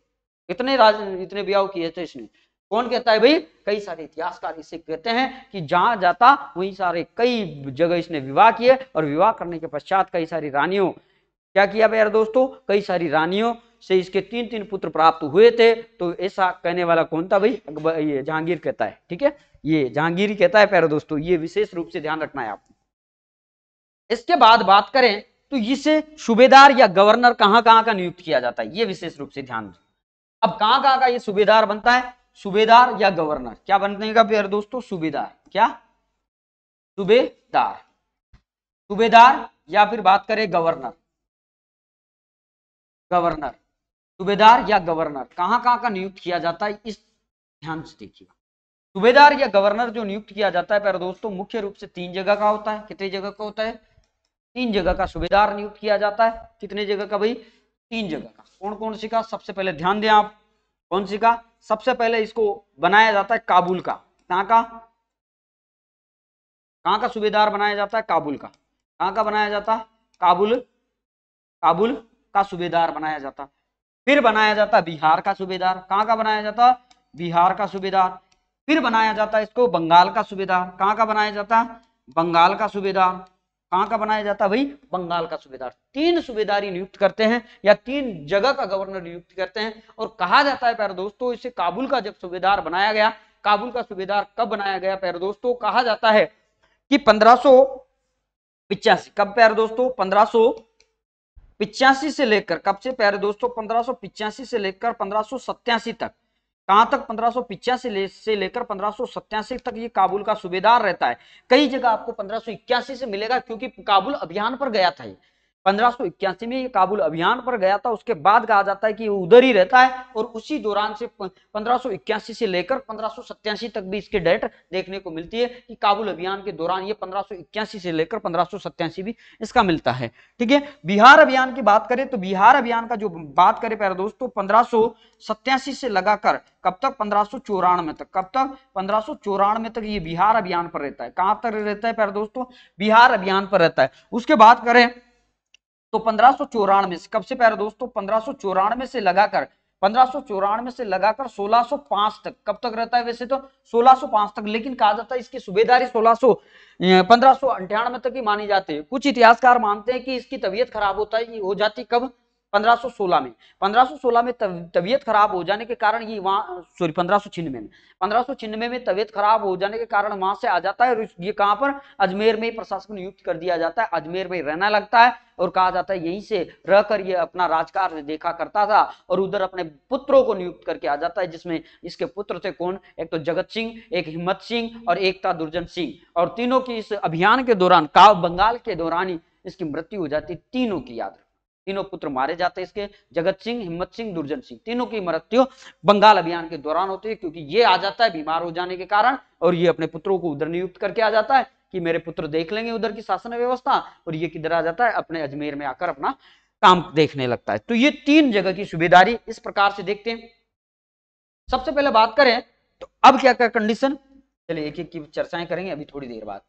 इतने राज इतने ब्याह किए थे इसने कौन कहता है भाई कई सारे इतिहासकार इसे कहते हैं कि जहां जाता वहीं सारे कई जगह इसने विवाह किए और विवाह करने के पश्चात कई सारी रानियों क्या किया भाई यार दोस्तों कई सारी रानियों से इसके तीन तीन पुत्र प्राप्त हुए थे तो ऐसा कहने वाला कौन था भाई ये जहांगीर कहता है ठीक है ये जहांगीर कहता है प्यारे दोस्तों ये विशेष रूप से ध्यान रखना है आपको इसके बाद बात करें तो इसे सूबेदार या गवर्नर कहां कहां का नियुक्त किया जाता है ये विशेष रूप से ध्यान अब कहां कहां का ये सूबेदार बनता है सूबेदार या गवर्नर क्या बनेगा प्यारे दोस्तों सूबेदार क्या सूबेदार सूबेदार या फिर बात करें गवर्नर गवर्नर सूबेदार या गवर्नर कहां कहां का नियुक्त किया जाता है इस ध्यान से देखिए सूबेदार या गवर्नर जो नियुक्त किया जाता है पर दोस्तों मुख्य रूप से तीन जगह का होता है कितने जगह का होता है तीन जगह का सूबेदार नियुक्त किया जाता है कितने जगह का भाई तीन जगह का कौन कौन सी का सबसे पहले ध्यान दें आप कौन सी का सबसे पहले इसको बनाया जाता है काबुल का कहाँ का कहाँ का सूबेदार बनाया जाता है काबुल का कहाँ का बनाया जाता है काबुल काबुल का सूबेदार बनाया जाता फिर बनाया जाता बिहार का सूबेदार कहाँ का बनाया जाता बिहार का सूबेदार फिर बनाया जाता है इसको बंगाल का सुविधान कहाँ का बनाया जाता बंगाल का सुविधान कहाँ का बनाया जाता भाई बंगाल का सूबेदार तीन सूबेदारी नियुक्त करते हैं या तीन जगह का गवर्नर नियुक्त करते हैं और कहा जाता है प्यारे दोस्तों इसे काबुल का जब सुविधार बनाया गया काबुल का सूबेदार कब बनाया गया प्यारे दोस्तों कहा जाता है कि पंद्रह पिचासी कब प्यारे दोस्तों पंद्रह पिचासी से लेकर कब से प्यारे दोस्तों पंद्रह पिचासी से लेकर पंद्रह सत्यासी तक कहां तक पंद्रह ले, से लेकर पंद्रह तक ये काबुल का सूबेदार रहता है कई जगह आपको पंद्रह से मिलेगा क्योंकि काबुल अभियान पर गया था ये पंद्रह में ये काबुल अभियान पर गया था उसके बाद कहा जाता है कि उधर ही रहता है और उसी दौरान से पंद्रह से लेकर पंद्रह तक भी इसके डेट देखने को मिलती है कि काबुल अभियान के दौरान ये पंद्रह से लेकर पंद्रह भी इसका मिलता है ठीक है बिहार अभियान की बात करें तो बिहार अभियान का जो बात करें प्यारे दोस्तों पंद्रह से लगाकर कब तक पंद्रह तक कब तक पंद्रह तक ये बिहार अभियान पर रहता है कहां तक रहता है प्यारे दोस्तों बिहार अभियान पर रहता है उसके बाद करें तो पंद्रह चौरानवे से कब से दोस्तों पंद्रह चौरानवे से लगाकर पंद्रह चौरानवे से लगाकर 1605 तक कब तक रहता है वैसे तो 1605 तक लेकिन कहा जाता है इसकी सुबेदारी 1600 पंद्रह तक ही मानी जाती है कुछ इतिहासकार मानते हैं कि इसकी तबीयत खराब होता है हो जाती कब 1516 में 1516 में तबीयत खराब हो जाने के कारण ये वहाँ सॉरी पंद्रह सौ छिन्नवे में पंद्रह सौ छिन्नवे में तबीयत खराब हो जाने के कारण वहां से आ जाता है और ये कहाँ पर अजमेर में प्रशासक नियुक्त कर दिया जाता है अजमेर में रहना लगता है और कहा जाता है यहीं से रहकर ये अपना राजकार देखा करता था और उधर अपने पुत्रों को नियुक्त करके आ जाता है जिसमें इसके पुत्र थे कौन एक तो जगत सिंह एक हिम्मत सिंह और एक था दुर्जन सिंह और तीनों की इस अभियान के दौरान काव बंगाल के दौरान ही इसकी मृत्यु हो जाती तीनों की याद तीनों पुत्र मारे जाते इसके जगत सिंह हिम्मत सिंह दुर्जन सिंह तीनों की मृत्यु बंगाल अभियान के दौरान होती है क्योंकि ये आ जाता है बीमार हो जाने के कारण और ये अपने पुत्रों को उधर नियुक्त करके आ जाता है कि मेरे पुत्र देख लेंगे उधर की शासन व्यवस्था और ये किधर आ जाता है अपने अजमेर में आकर अपना काम देखने लगता है तो ये तीन जगह की सुबेदारी इस प्रकार से देखते हैं सबसे पहले बात करें तो अब क्या क्या कंडीशन चलिए एक एक की चर्चाएं करेंगे अभी थोड़ी देर बाद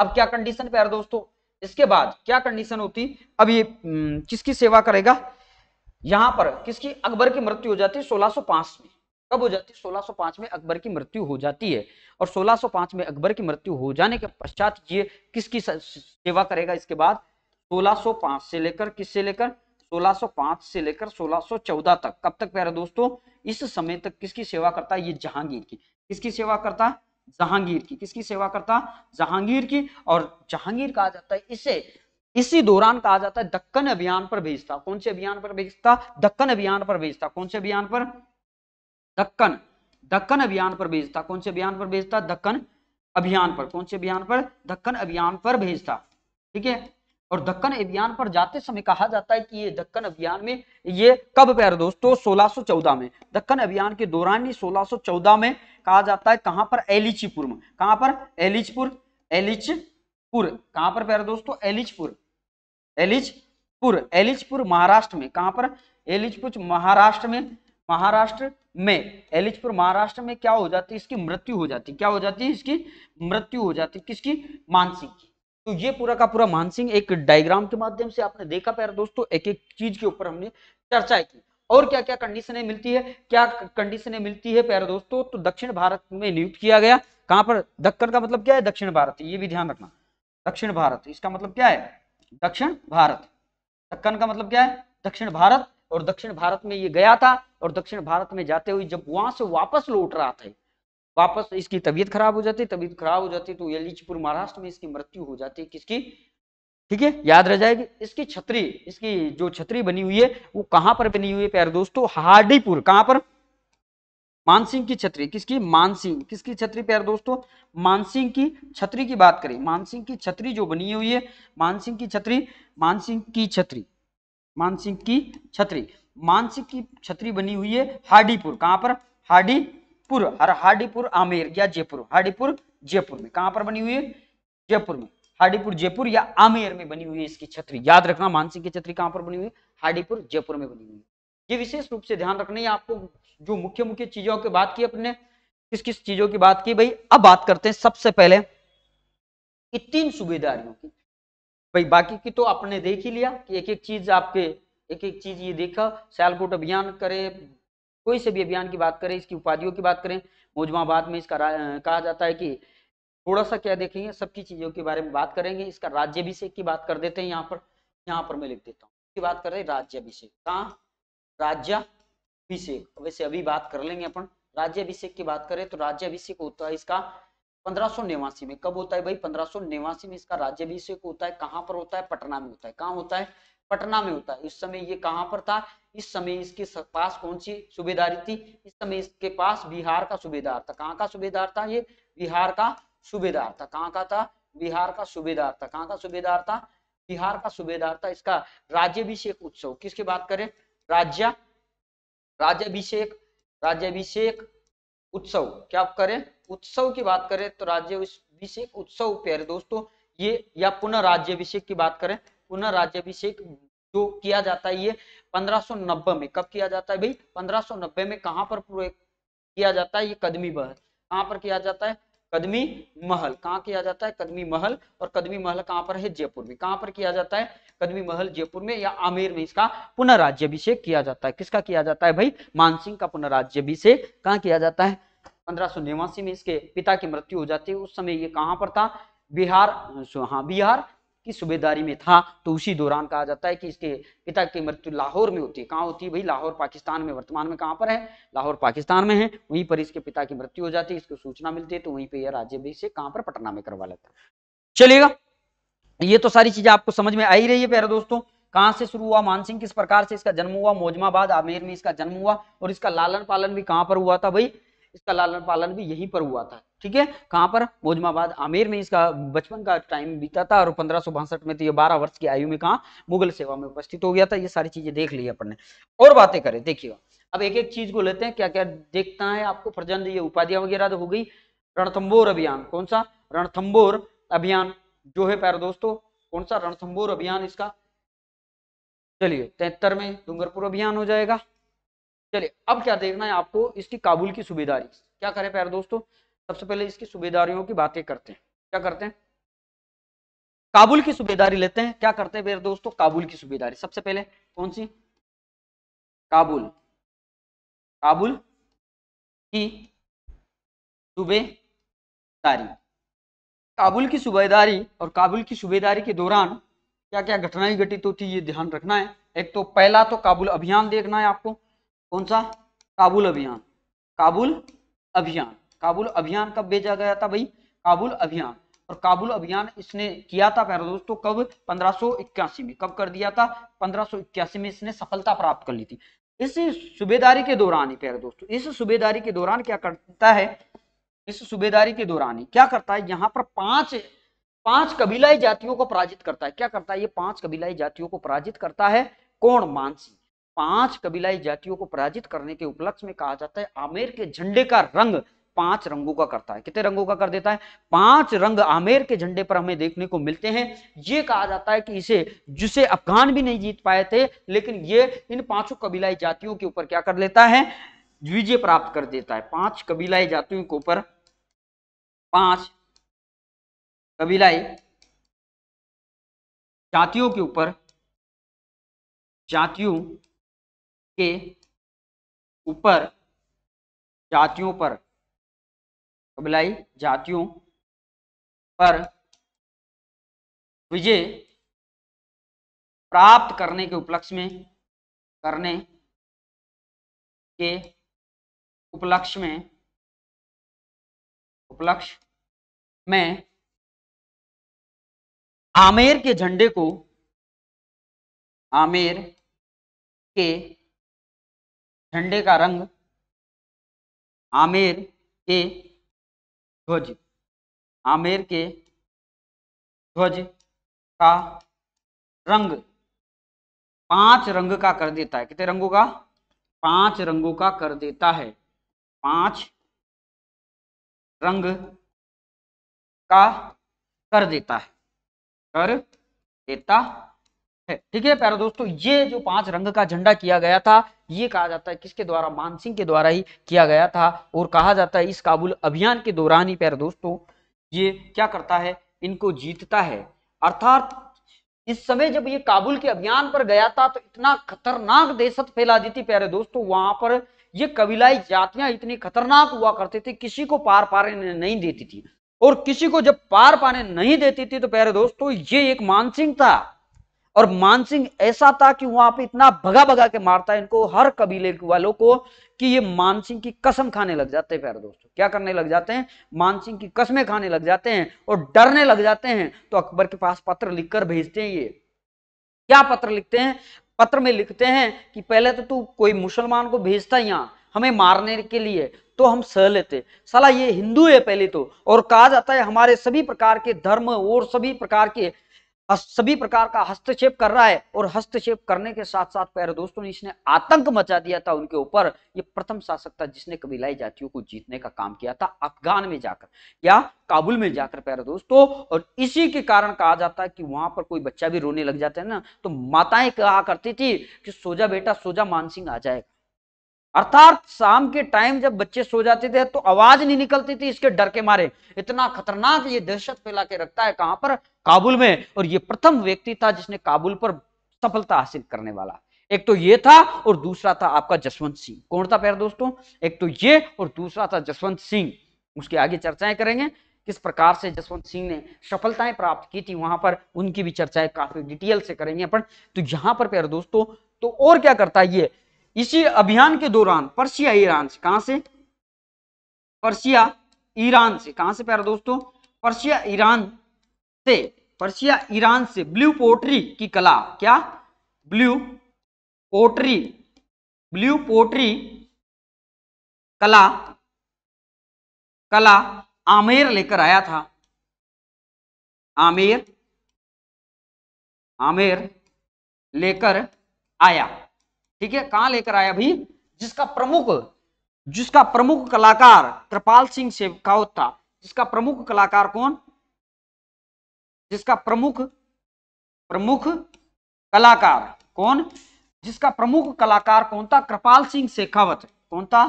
अब क्या कंडीशन पे यार दोस्तों इसके बाद क्या कंडीशन होती अब ये हम्म, किसकी सेवा करेगा यहां पर किसकी अकबर की मृत्यु हो जाती है 1605 में कब हो जाती है 1605 में अकबर की मृत्यु हो जाती है और 1605 में अकबर की मृत्यु हो जाने के पश्चात ये किसकी सेवा करेगा इसके बाद 1605 से लेकर किस से लेकर 1605 से लेकर 1614 तक कब तक प्यारे दोस्तों इस समय तक किसकी सेवा करता है ये जहांगीर की किसकी सेवा करता है जहांगीर की किसकी सेवा करता जहांगीर की और जहांगीर कहा जाता है इसे इसी दौरान कहा जाता है दक्कन अभियान पर भेजता कौन से अभियान पर भेजता दक्कन अभियान पर भेजता कौन से अभियान पर दक्कन दक्कन अभियान पर भेजता कौन से अभियान पर भेजता दक्कन अभियान पर कौन से अभियान पर दक्कन अभियान पर भेजता ठीक है और दक्कन अभियान पर जाते समय कहा जाता है कि ये दक्कन अभियान में ये कब पैर दोस्तों 1614 में दक्कन अभियान के दौरान ही 1614 में कहा जाता है कहां पर एलिचीपुर में कहां पर एलिचपुर एलिचपुर कहां पर पैर दोस्तों एलिचपुर एलिचपुर एलिचपुर महाराष्ट्र में कहां पर एलिचपुर महाराष्ट्र में महाराष्ट्र में एलिचपुर महाराष्ट्र में क्या हो जाती है इसकी मृत्यु हो जाती क्या हो जाती है इसकी मृत्यु हो जाती किसकी मानसिक की तो ये पूरा का पूरा मानसिंह एक डायग्राम के माध्यम से आपने देखा पैर दोस्तों एक एक चीज के ऊपर हमने चर्चा की और क्या क्या कंडीशनें मिलती है क्या कंडीशनें मिलती है प्यारे दोस्तों तो दक्षिण भारत में नियुक्त किया गया कहां पर दक्कन का मतलब क्या है दक्षिण भारत ये भी ध्यान रखना दक्षिण भारत इसका मतलब क्या है दक्षिण भारत दक्कन का मतलब क्या है दक्षिण भारत और दक्षिण भारत में ये गया था और दक्षिण भारत में जाते हुए जब वहां से वापस लौट रहा था वापस इसकी तबीयत खराब हो जाती तबीयत खराब हो जाती तो यलीचपुर महाराष्ट्र में इसकी मृत्यु हो जाती किसकी ठीक है याद रह जाएगी इसकी छतरी इसकी जो छतरी बनी हुई है वो कहां पर बनी हुई है प्यारे दोस्तों हाडीपुर कहां पर मानसिंह की छतरी किसकी मानसिंह किसकी छतरी प्यारे दोस्तों मानसिंह की छतरी की बात करें मानसिंह की छतरी जो बनी हुई है मानसिंह की छतरी मानसिंह की छतरी मानसिंह की छतरी मानसिंह की छतरी बनी हुई है हाडीपुर कहां पर हाडी पुर और हाडीपुर आमेर या जयपुर हाडीपुर जयपुर में कहां पर बनी हुई है जयपुर में हाडीपुर जयपुर या आमेर में बनी हुई है इसकी छतरी याद रखना मानसिंह की छतरी कहां पर बनी हुई है हाडीपुर जयपुर में बनी हुई है ये विशेष रूप से ध्यान रखना है आपको जो मुख्य मुख्य चीजों की बात की अपने किस किस चीजों की बात की भाई अब बात करते हैं सबसे पहले तीन सूबेदारियों की भाई बाकी की तो आपने देख ही लिया कि एक एक चीज आपके एक एक चीज ये देखा सैलकोट अभियान करें कोई से भी अभियान की बात करें इसकी उपाधियों की बात करें मोजमाबाद में इसका कहा जाता है कि थोड़ा सा क्या देखेंगे सबकी चीजों के बारे में बात करेंगे इसका राज्यभिषेक की बात कर देते हैं यहाँ पर यहाँ पर मैं लिख देता हूँ इसकी बात कर रहे हैं राज्यभिषेक कहाँ राज्याभिषेक वैसे अभी बात कर लेंगे अपन राज्यभिषेक की बात करें तो राज्यभिषेक होता है इसका पंद्रह में कब होता है भाई पंद्रह में इसका राज्यभिषेक होता है कहाँ पर होता है पटना में होता है कहाँ होता है पटना में होता है उस समय ये कहाँ पर था इस समय इसके पास कौन सी सूबेदारी थी इस समय इसके पास बिहार का सूबेदार था कहाँ का सूबेदार था ये बिहार का सूबेदार था कहाँ का था बिहार का सूबेदार था कहाँ का सूबेदार था बिहार का सूबेदार था इसका राज्यभिषेक उत्सव किसकी बात करें राज्य राज्यभिषेक राज्यभिषेक उत्सव क्या करें उत्सव की बात करें तो राज्यभिषेक उत्सव प्यारे दोस्तों ये या पुनः राज्यभिषेक की बात करें पुनः राज्यभिषेक जो किया जाता है ये 1590 में कब किया जाता है भाई 1590 में कहां पर किया जाता है ये कदमी बहल कहां पर किया जाता है कदमी महल कहाँ किया जाता है कदमी महल और कदमी महल कहाँ पर है जयपुर में कहाँ पर किया जाता है कदमी महल जयपुर में या आमेर में इसका पुनराज्यभिषेक किया जाता है किसका किया जाता है भाई मानसिंह का पुनराज्यभिषेक कहाँ किया जाता है पंद्रह में इसके पिता की मृत्यु हो जाती है उस समय ये कहाँ पर था बिहार हाँ बिहार की सूबेदारी में था तो उसी दौरान कहा जाता है कि इसके पिता की मृत्यु लाहौर में होती है कहाँ होती है भाई लाहौर पाकिस्तान में वर्तमान में कहाँ पर है लाहौर पाकिस्तान में है वहीं पर इसके पिता की मृत्यु हो जाती है इसको सूचना मिलती है तो वहीं पर यह राज्य से कहाँ पर पटना में करवा लेता चलेगा चलिएगा ये तो सारी चीजें आपको समझ में आई रही है प्यारे दोस्तों कहां से शुरू हुआ मानसिंह किस प्रकार से इसका जन्म हुआ मोजमाबाद आमेर में इसका जन्म हुआ और इसका लालन पालन भी कहां पर हुआ था भाई इसका लालन पालन भी यहीं पर हुआ था ठीक है कहाँ पर मोजमाबाद आमेर में इसका बचपन का टाइम बीता था और पंद्रह में तो ये बारह वर्ष की आयु में कहा मुगल सेवा में उपस्थित हो गया था ये सारी चीजें देख ली अपन ने और बातें करें देखियो अब एक एक चीज को लेते हैं क्या क्या देखता है आपको प्रजंड ये उपाधियां वगैरह तो हो गई रणथम्बोर अभियान कौन सा रणथम्बोर अभियान जो है पैर दोस्तों कौन सा रणथम्बोर अभियान इसका चलिए तिहत्तर में डूंगरपुर अभियान हो जाएगा चलिए अब क्या देखना है आपको इसकी काबुल की सुबेदारी क्या करें प्यारे दोस्तों सबसे पहले इसकी सुबेदारियों की बातें करते हैं क्या करते हैं काबुल की सुबेदारी लेते हैं क्या करते हैं प्यारे दोस्तों काबुल की सुबेदारी सबसे पहले कौन सी काबुल काबुल की सुबेदारी काबुल की सुबेदारी और काबुल की सुबेदारी के दौरान क्या क्या घटनाएं घटित होती है ये ध्यान रखना है एक तो पहला तो काबुल अभियान देखना है आपको कौन सा काबुल अभियान काबुल अभियान काबुल अभियान कब भेजा गया था भाई काबुल अभियान और काबुल अभियान इसने किया था प्यारे दोस्तों कब 1581 में कब कर दिया था 1581 में इसने सफलता प्राप्त कर ली थी इस सूबेदारी के दौरान ही प्यारे दोस्तों इस सूबेदारी के दौरान क्या करता है इस सूबेदारी के दौरान ही क्या करता है यहाँ पर पांच पांच कबीलाई जातियों को पराजित करता है क्या करता है ये पांच कबीलाई जातियों को पराजित करता है कौन मानसी पांच कबीलाई जातियों को पराजित करने के उपलक्ष्य में कहा जाता है आमेर के झंडे का रंग पांच रंगों का करता है कितने रंगों का कर देता है पांच रंग आमेर के झंडे पर हमें देखने को मिलते हैं ये कहा जाता है कि इसे जिसे अफगान भी नहीं जीत पाए थे लेकिन ये इन पांचों कबीलाई जातियों के ऊपर क्या कर लेता है विजय प्राप्त कर देता है पांच कबीलाई जातियों के ऊपर पांच कबीलाई जातियों के ऊपर जातियों के ऊपर जातियों पर कबलाई जातियों पर विजय प्राप्त करने के उपलक्ष्य में करने के उपलक्ष्य में उपलक्ष्य में आमेर के झंडे को आमेर के झंडे का रंग आमेर के ध्वज आमेर के ध्वज का रंग पांच रंग का कर देता है कितने रंगों का पांच रंगों का कर देता है पांच रंग का कर देता है कर देता है ठीक है प्यारा दोस्तों ये जो पांच रंग का झंडा किया गया था ये कहा जाता है किसके द्वारा मानसिंह के द्वारा ही किया गया था और कहा जाता है इस काबुल अभियान के दौरान ही प्यारा दोस्तों ये क्या करता है इनको जीतता है अर्थात इस समय जब ये काबुल के अभियान पर गया था तो इतना खतरनाक दहशत फैला दी थी प्यारे दोस्तों वहां पर ये कबीलाई जातियां इतनी खतरनाक हुआ करते थे किसी को पार पाने नहीं देती थी और किसी को जब पार पाने नहीं देती थी तो प्यारे दोस्तों ये एक मानसिंह था और मानसिंह ऐसा था कि वहां पे इतना भगा भगा के मारता है इनको हर कबीले वालों को कि ये मानसिंह की कसम खाने लग जाते हैं प्यारे दोस्तों क्या करने लग जाते हैं मानसिंह की कसमें खाने लग जाते हैं और डरने लग जाते हैं तो अकबर के पास पत्र लिखकर भेजते हैं ये क्या पत्र लिखते हैं पत्र में लिखते हैं कि पहले तो तू कोई मुसलमान को भेजता है यहाँ हमें मारने के लिए तो हम सह लेते साला ये हिंदू है पहले तो और कहा जाता है हमारे सभी प्रकार के धर्म और सभी प्रकार के सभी प्रकार का हस्तक्षेप कर रहा है और हस्तक्षेप करने के साथ साथ प्यारे दोस्तों इसने आतंक मचा दिया था उनके ऊपर ये प्रथम शासक था जिसने कबीलाई जातियों को जीतने का काम किया था अफगान में जाकर या काबुल में जाकर प्यारे दोस्तों और इसी के कारण कहा जाता है कि वहां पर कोई बच्चा भी रोने लग जाता है ना तो माताएं कहा करती थी कि सोजा बेटा सोजा मानसिंह आ जाएगा अर्थात शाम के टाइम जब बच्चे सो जाते थे तो आवाज नहीं निकलती थी इसके डर के मारे इतना खतरनाक ये दहशत फैला के रखता है कहां पर काबुल में और ये प्रथम व्यक्ति था जिसने काबुल पर सफलता हासिल करने वाला एक तो ये था और दूसरा था आपका जसवंत सिंह कौन था प्यार दोस्तों एक तो ये और दूसरा था जसवंत सिंह उसके आगे चर्चाएं करेंगे किस प्रकार से जसवंत सिंह ने सफलताएं प्राप्त की थी वहां पर उनकी भी चर्चाएं काफी डिटेल से करेंगे अपन तो यहां पर प्यार दोस्तों तो और क्या करता है ये इसी अभियान के दौरान पर्सिया ईरान से कहां से पर्सिया ईरान से कहां से प्यारा दोस्तों पर्सिया ईरान से पर्सिया ईरान से ब्लू पोट्री की कला क्या ब्लू पोट्री ब्लू पोट्री कला कला आमेर लेकर आया था आमेर आमेर लेकर आया ठीक है कहां लेकर आया अभी जिसका प्रमुख जिसका प्रमुख कलाकार कृपाल सिंह शेवकावत था जिसका प्रमुख कलाकार कौन जिसका प्रमुख प्रमुख कलाकार कौन जिसका प्रमुख कलाकार कौन था कृपाल सिंह शेखावत कौन था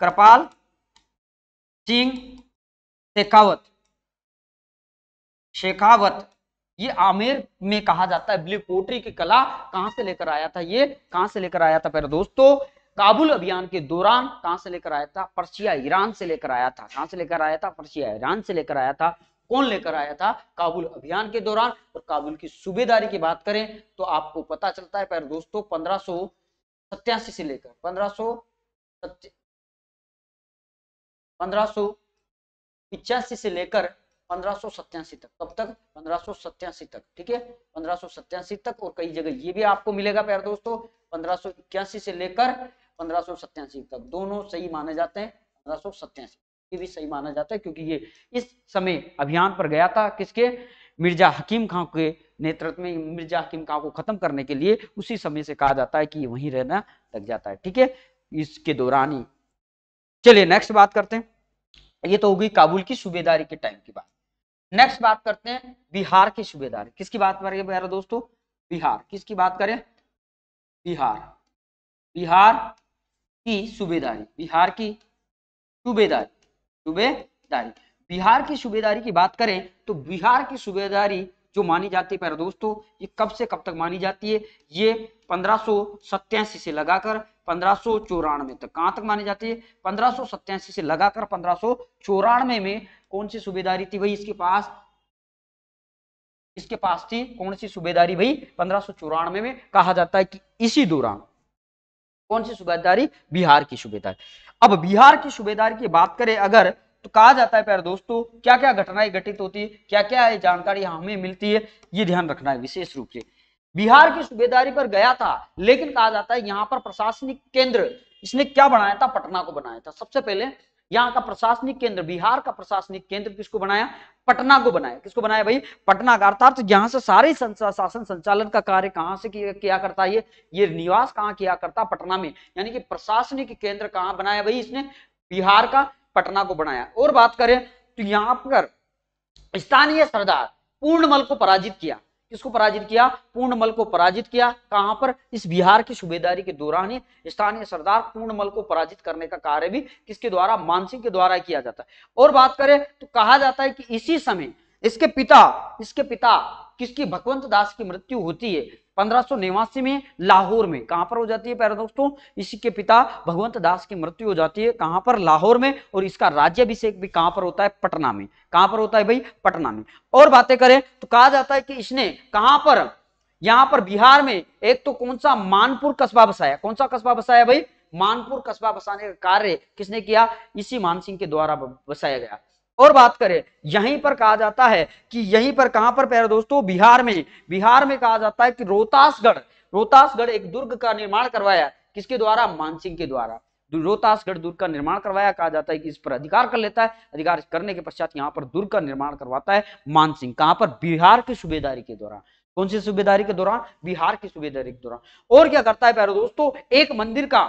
कृपाल सिंह शेखावत शेखावत ये आमेर में कहा जाता है ब्लू पोट्री की कला कहां से लेकर आया था ये कहां से लेकर आया था पहले दोस्तों काबुल अभियान के दौरान कहां से लेकर आया था पर्शिया ईरान से लेकर आया था कहां से लेकर आया था पर्शिया ईरान से लेकर आया था कौन लेकर आया था काबुल अभियान के दौरान और काबुल की सूबेदारी की बात करें तो आपको पता चलता है पर दोस्तों पंद्रह सत्यासी से लेकर पंद्रह सौ पंद्रह सौ पिचासी से लेकर पंद्रह तक कब तक पंद्रह तक ठीक है पंद्रह तक और कई जगह ये भी आपको मिलेगा प्यार दोस्तों पंद्रह से लेकर पंद्रह तक दोनों सही माने जाते हैं पंद्रह ये भी सही माना जाता है क्योंकि ये इस समय अभियान पर गया था किसके मिर्जा हकीम खां के नेतृत्व में मिर्जा हकीम खां को खत्म करने के लिए उसी समय से कहा जाता है कि वहीं रहना लग जाता है ठीक है इसके दौरान ही चलिए नेक्स्ट बात करते हैं ये तो होगी काबुल की सूबेदारी के टाइम की बात नेक्स्ट बात करते हैं बिहार के सूबेदार किसकी बात करेंगे प्यारे दोस्तों बिहार किसकी बात करें बिहार बिहार की सूबेदारी बिहार की सूबेदारी सूबेदारी बिहार की सूबेदारी की बात करें तो बिहार की सूबेदारी जो मानी जाती है प्यारे दोस्तों ये कब से कब तक मानी जाती है ये पंद्रह से लगाकर पंद्रह तक कहां तक मानी जाती है पंद्रह से लगाकर पंद्रह में कौन सी सूबेदारी थी भाई इसके पास इसके पास थी कौन सी सूबेदारी भाई पंद्रह में, में कहा जाता है कि इसी दौरान कौन सी सूबेदारी बिहार की सूबेदारी अब बिहार की सूबेदारी की बात करें अगर तो कहा जाता है प्यार दोस्तों क्या क्या घटनाएं घटित होती है क्या क्या जानकारी हमें मिलती है ये ध्यान रखना है विशेष रूप से बिहार की सूबेदारी पर गया था लेकिन कहा जाता है यहां पर प्रशासनिक केंद्र इसने क्या बनाया था पटना को बनाया था सबसे पहले यहां का प्रशासनिक केंद्र बिहार का प्रशासनिक केंद्र किसको बनाया पटना को बनाया किसको बनाया भाई पटना का अर्थात यहां से सारे शासन संचालन का कार्य कहां से किया करता है ये ये निवास कहां किया करता पटना में यानी कि प्रशासनिक केंद्र कहां बनाया भाई इसने बिहार का पटना को बनाया और बात करें तो यहां पर स्थानीय सरदार पूर्णमल को पराजित किया किसको पराजित किया पूर्णमल को पराजित किया कहां पर इस बिहार की सूबेदारी के दौरान ही स्थानीय सरदार पूर्णमल को पराजित करने का कार्य भी किसके द्वारा मानसिंह के द्वारा किया जाता है और बात करें तो कहा जाता है कि इसी समय इसके पिता इसके पिता किसकी भगवंत दास की मृत्यु होती है पंद्रह में लाहौर में कहां पर हो जाती है दोस्तों इसी के पिता भगवंत दास की मृत्यु हो जाती है कहां पर लाहौर में और इसका राज्यभिषेक भी कहां पर होता है पटना में कहां पर होता है भाई पटना में और बातें करें तो कहा जाता है कि इसने कहां पर यहां पर बिहार में एक तो कौन सा मानपुर कस्बा बसाया कौन सा कस्बा बसाया भाई मानपुर कस्बा बसाने का कार्य किसने किया इसी मानसिंह के द्वारा बसाया गया और बात करें यहीं पर कहा जाता है कि यहीं पर कहां पर प्यारे दोस्तों बिहार में बिहार में कहा जाता है कि रोहतासगढ़ रोहतासगढ़ एक दुर्ग का निर्माण करवाया किसके द्वारा मानसिंह के द्वारा रोहतासगढ़ दुर्ग का निर्माण करवाया कहा जाता है कि इस पर अधिकार कर लेता है अधिकार करने के पश्चात यहाँ पर दुर्ग का निर्माण करवाता है मानसिंह कहां पर बिहार की सूबेदारी के दौरान कौन सी सूबेदारी के दौरान बिहार की सूबेदारी के दौरान और क्या करता है प्यारे दोस्तों एक मंदिर का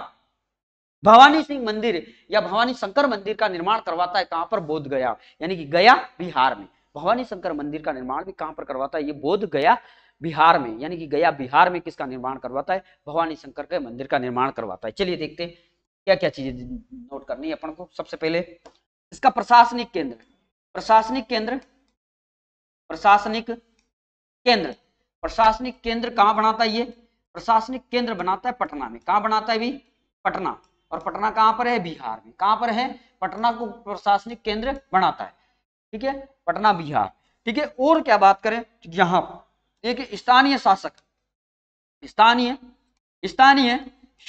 भवानी सिंह मंदिर या भवानी शंकर मंदिर का निर्माण करवाता है कहां पर बोध गया यानी कि गया बिहार में भवानी शंकर मंदिर का निर्माण भी कहां पर करवाता है ये बोध गया बिहार में यानी कि गया बिहार में किसका निर्माण करवाता है भवानी शंकर के मंदिर का निर्माण करवाता है चलिए देखते हैं क्या क्या चीजें नोट करनी है अपन को सबसे पहले इसका प्रशासनिक केंद्र प्रशासनिक केंद्र प्रशासनिक केंद्र प्रशासनिक केंद्र कहाँ बनाता है ये प्रशासनिक केंद्र बनाता है पटना में कहा बनाता है भी पटना और पटना कहाँ पर है बिहार में कहाँ पर है पटना को प्रशासनिक केंद्र बनाता है ठीक है पटना बिहार ठीक है और क्या बात करें यहाँ एक स्थानीय शासक स्थानीय स्थानीय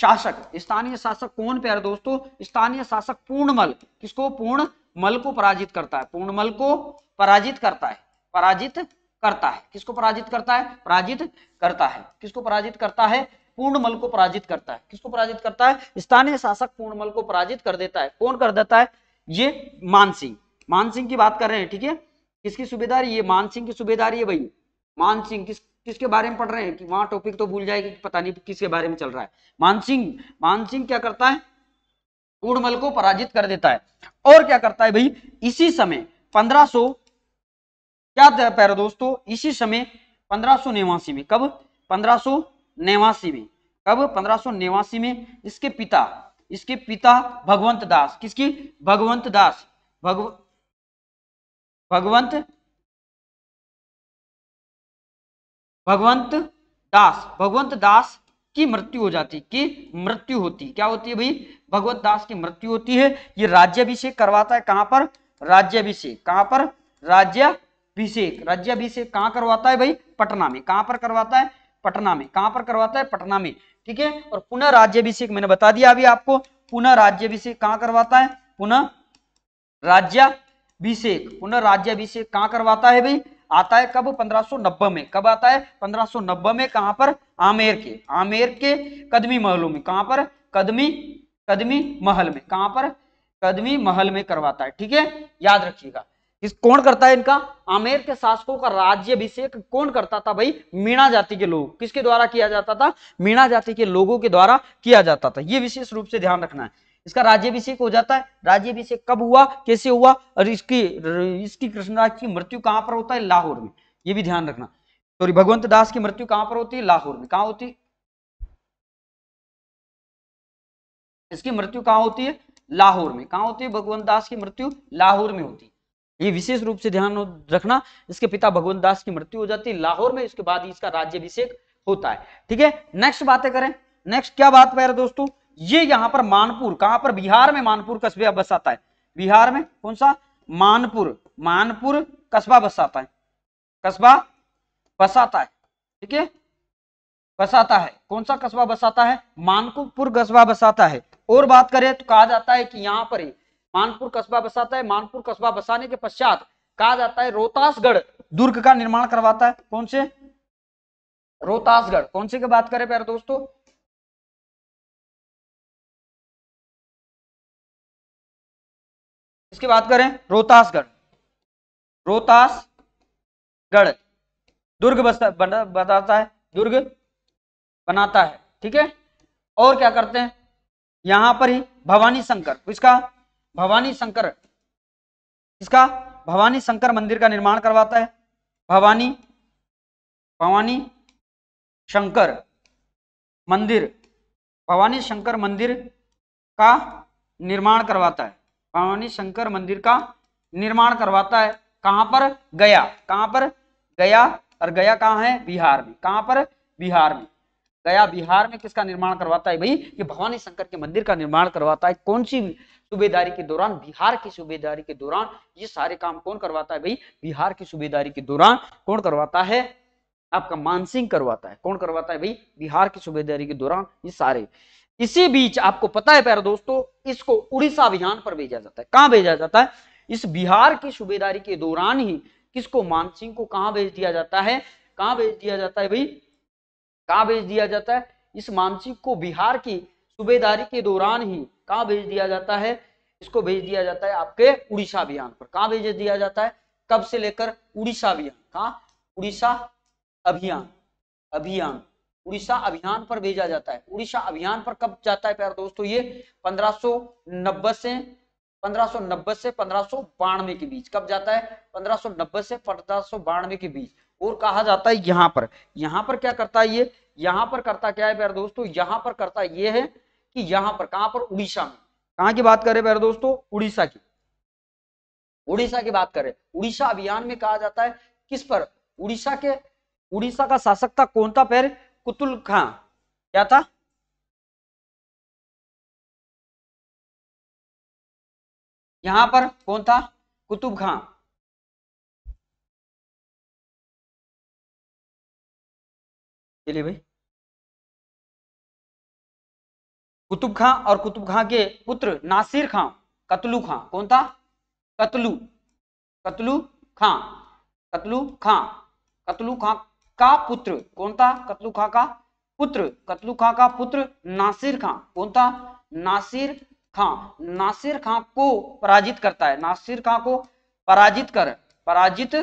शासक स्थानीय शासक कौन प्यार दोस्तों स्थानीय शासक पूर्णमल किसको पूर्ण मल को पराजित करता है पूर्णमल को पराजित करता है पराजित करता है किसको पराजित करता है पराजित करता है किसको पराजित करता है पूर्णमल को पराजित करता है किसको पराजित करता है स्थानीय शासक पूर्णमल को पराजित कर देता है कौन कर देता है ये मानसिंह मानसिंह की बात कर रहे हैं ठीक है किसकी सुबेदारी ये मानसिंह की सुबेदारी है भाई मानसिंह किस किसके बारे में पढ़ रहे हैं कि वहां टॉपिक तो भूल जाएगी पता नहीं किसके बारे में चल रहा है मानसिंह मानसिंह क्या करता है पूर्णमल को पराजित कर देता है और क्या करता है भाई इसी समय पंद्रह क्या पैर दोस्तों इसी समय पंद्रह में कब पंद्रह नेवासी में कब पंद्रह में इसके पिता इसके पिता भगवंत दास किसकी भगवंत दास भगव भगवंत भगवंत दास भगवंत दास की मृत्यु हो जाती की मृत्यु होती क्या होती है भाई भगवंत दास की मृत्यु होती है ये राज्यभिषेक करवाता है कहां पर राज्यभिषेक कहां पर राज्यभिषेक राज्यभिषेक कहां करवाता है भाई पटना में कहां पर करवाता है पटना में कहां पर करवाता है पटना में ठीक है और पुनः राज्याभिषेक मैंने बता दिया अभी आपको पुनः राज्यभिषेक कहां करवाता है पुनः राज्यभिषेक पुनः राज्यभिषेक कहां करवाता है भाई आता है कब 1590 में कब आता है 1590 में कहां पर आमेर के आमेर के कदमी महलों में कहां पर कदमी कदमी महल में कहां पर कदमी महल में करवाता है ठीक है याद रखिएगा इस कौन करता है इनका आमेर के शासकों का राज्य अभिषेक कौन करता था भाई मीणा जाति के लोग किसके द्वारा किया जाता था मीणा जाति के लोगों के द्वारा किया जाता था ये विशेष रूप से ध्यान रखना है इसका राज्यभिषेक हो जाता है राज्यभिषेक कब हुआ कैसे हुआ और इसकी इसकी कृष्णराज की मृत्यु कहां पर होता है लाहौर में ये भी ध्यान रखना सॉरी भगवंत दास की मृत्यु कहां पर होती है लाहौर में कहा होती इसकी मृत्यु कहां होती है लाहौर में कहा होती है भगवंत दास की मृत्यु लाहौर में होती है ये विशेष रूप से ध्यान रखना इसके पिता भगवंत दास की मृत्यु हो जाती है लाहौर में इसके बाद इसका राज्य अभिषेक होता है ठीक है नेक्स्ट बातें करें नेक्स्ट क्या बात पे दोस्तों ये यहाँ पर मानपुर कहां पर बिहार में मानपुर कस्बे बसाता है बिहार में कौन सा मानपुर मानपुर कस्बा बसाता है कस्बा बसाता है ठीक है बसाता है कौन सा कस्बा बसाता है मानपुर कस्बा बसाता है और बात करें तो कहा जाता है कि यहाँ पर ही मानपुर कस्बा बसाता है मानपुर कस्बा बसाने के पश्चात कहा जाता है रोहतासगढ़ दुर्ग का निर्माण करवाता है कौन से रोहतासगढ़ कौन से की बात करें प्यारे दोस्तों इसकी बात करें रोहतासगढ़ रोहतासगढ़ दुर्ग बसता बना, बताता है दुर्ग बनाता है ठीक है और क्या करते हैं यहां पर ही भवानी शंकर इसका भवानी शंकर इसका भवानी शंकर मंदिर का निर्माण करवाता है भवानी भवानी शंकर मंदिर भवानी शंकर मंदिर का निर्माण करवाता है भवानी शंकर मंदिर का निर्माण करवाता है कहाँ पर गया कहां पर गया और गया कहाँ है बिहार में कहां पर बिहार में गया बिहार में किसका निर्माण करवाता है भाई ये भवानी शंकर के मंदिर का निर्माण करवाता है कौन सी सूबेदारी के दौरान बिहार की सूबेदारी के दौरान ये सारे काम कौन करवाता है भाई बिहार की सूबेदारी के दौरान कौन करवाता है आपका मानसिंह करवाता है कौन करवाता है भाई बिहार की सूबेदारी के दौरान ये सारे इसी बीच आपको पता है प्यारे दोस्तों इसको उड़ीसा अभियान पर भेजा जाता है कहां भेजा जाता है इस बिहार की सूबेदारी के दौरान ही किसको मानसिंह को कहा भेज दिया जाता है कहा भेज दिया जाता है भाई कहाँ भेज दिया जाता है इस मानसिंह को बिहार की सूबेदारी के दौरान ही कहाँ भेज दिया जाता है इसको भेज दिया जाता है आपके उड़ीसा अभियान पर कहाँ भेज दिया जाता है कब से लेकर उड़ीसा अभियान कहा उड़ीसा अभियान अभियान उड़ीसा अभियान पर भेजा जाता है उड़ीसा अभियान पर कब जाता है प्यार दोस्तों ये 1590 से 1590 से पंद्रह के बीच कब जाता है पंद्रह से पंद्रह के बीच और कहा जाता है यहां पर यहां पर क्या करता है ये यहां पर करता क्या है प्यार दोस्तों यहां पर करता ये है कि यहां पर कहां पर उड़ीसा में कहां की बात करें प्यारे दोस्तों उड़ीसा की उड़ीसा की बात करें उड़ीसा अभियान में कहा जाता है किस पर उड़ीसा के उड़ीसा का शासक था कौन था पैर कुतुल खां क्या था यहां पर कौन था कुतुब खां चलिए भाई कुतुब खां और कुतुब खां के पुत्र नासिर खां कतलू खां कौन था कतलू कतलू खां कतलू खां कतलू खां का पुत्र कौन था कतलू खां का पुत्र कतलू खां का पुत्र नासिर खां कौन था नासिर खां नासिर खां को पराजित करता है नासिर खां को पराजित कर पराजित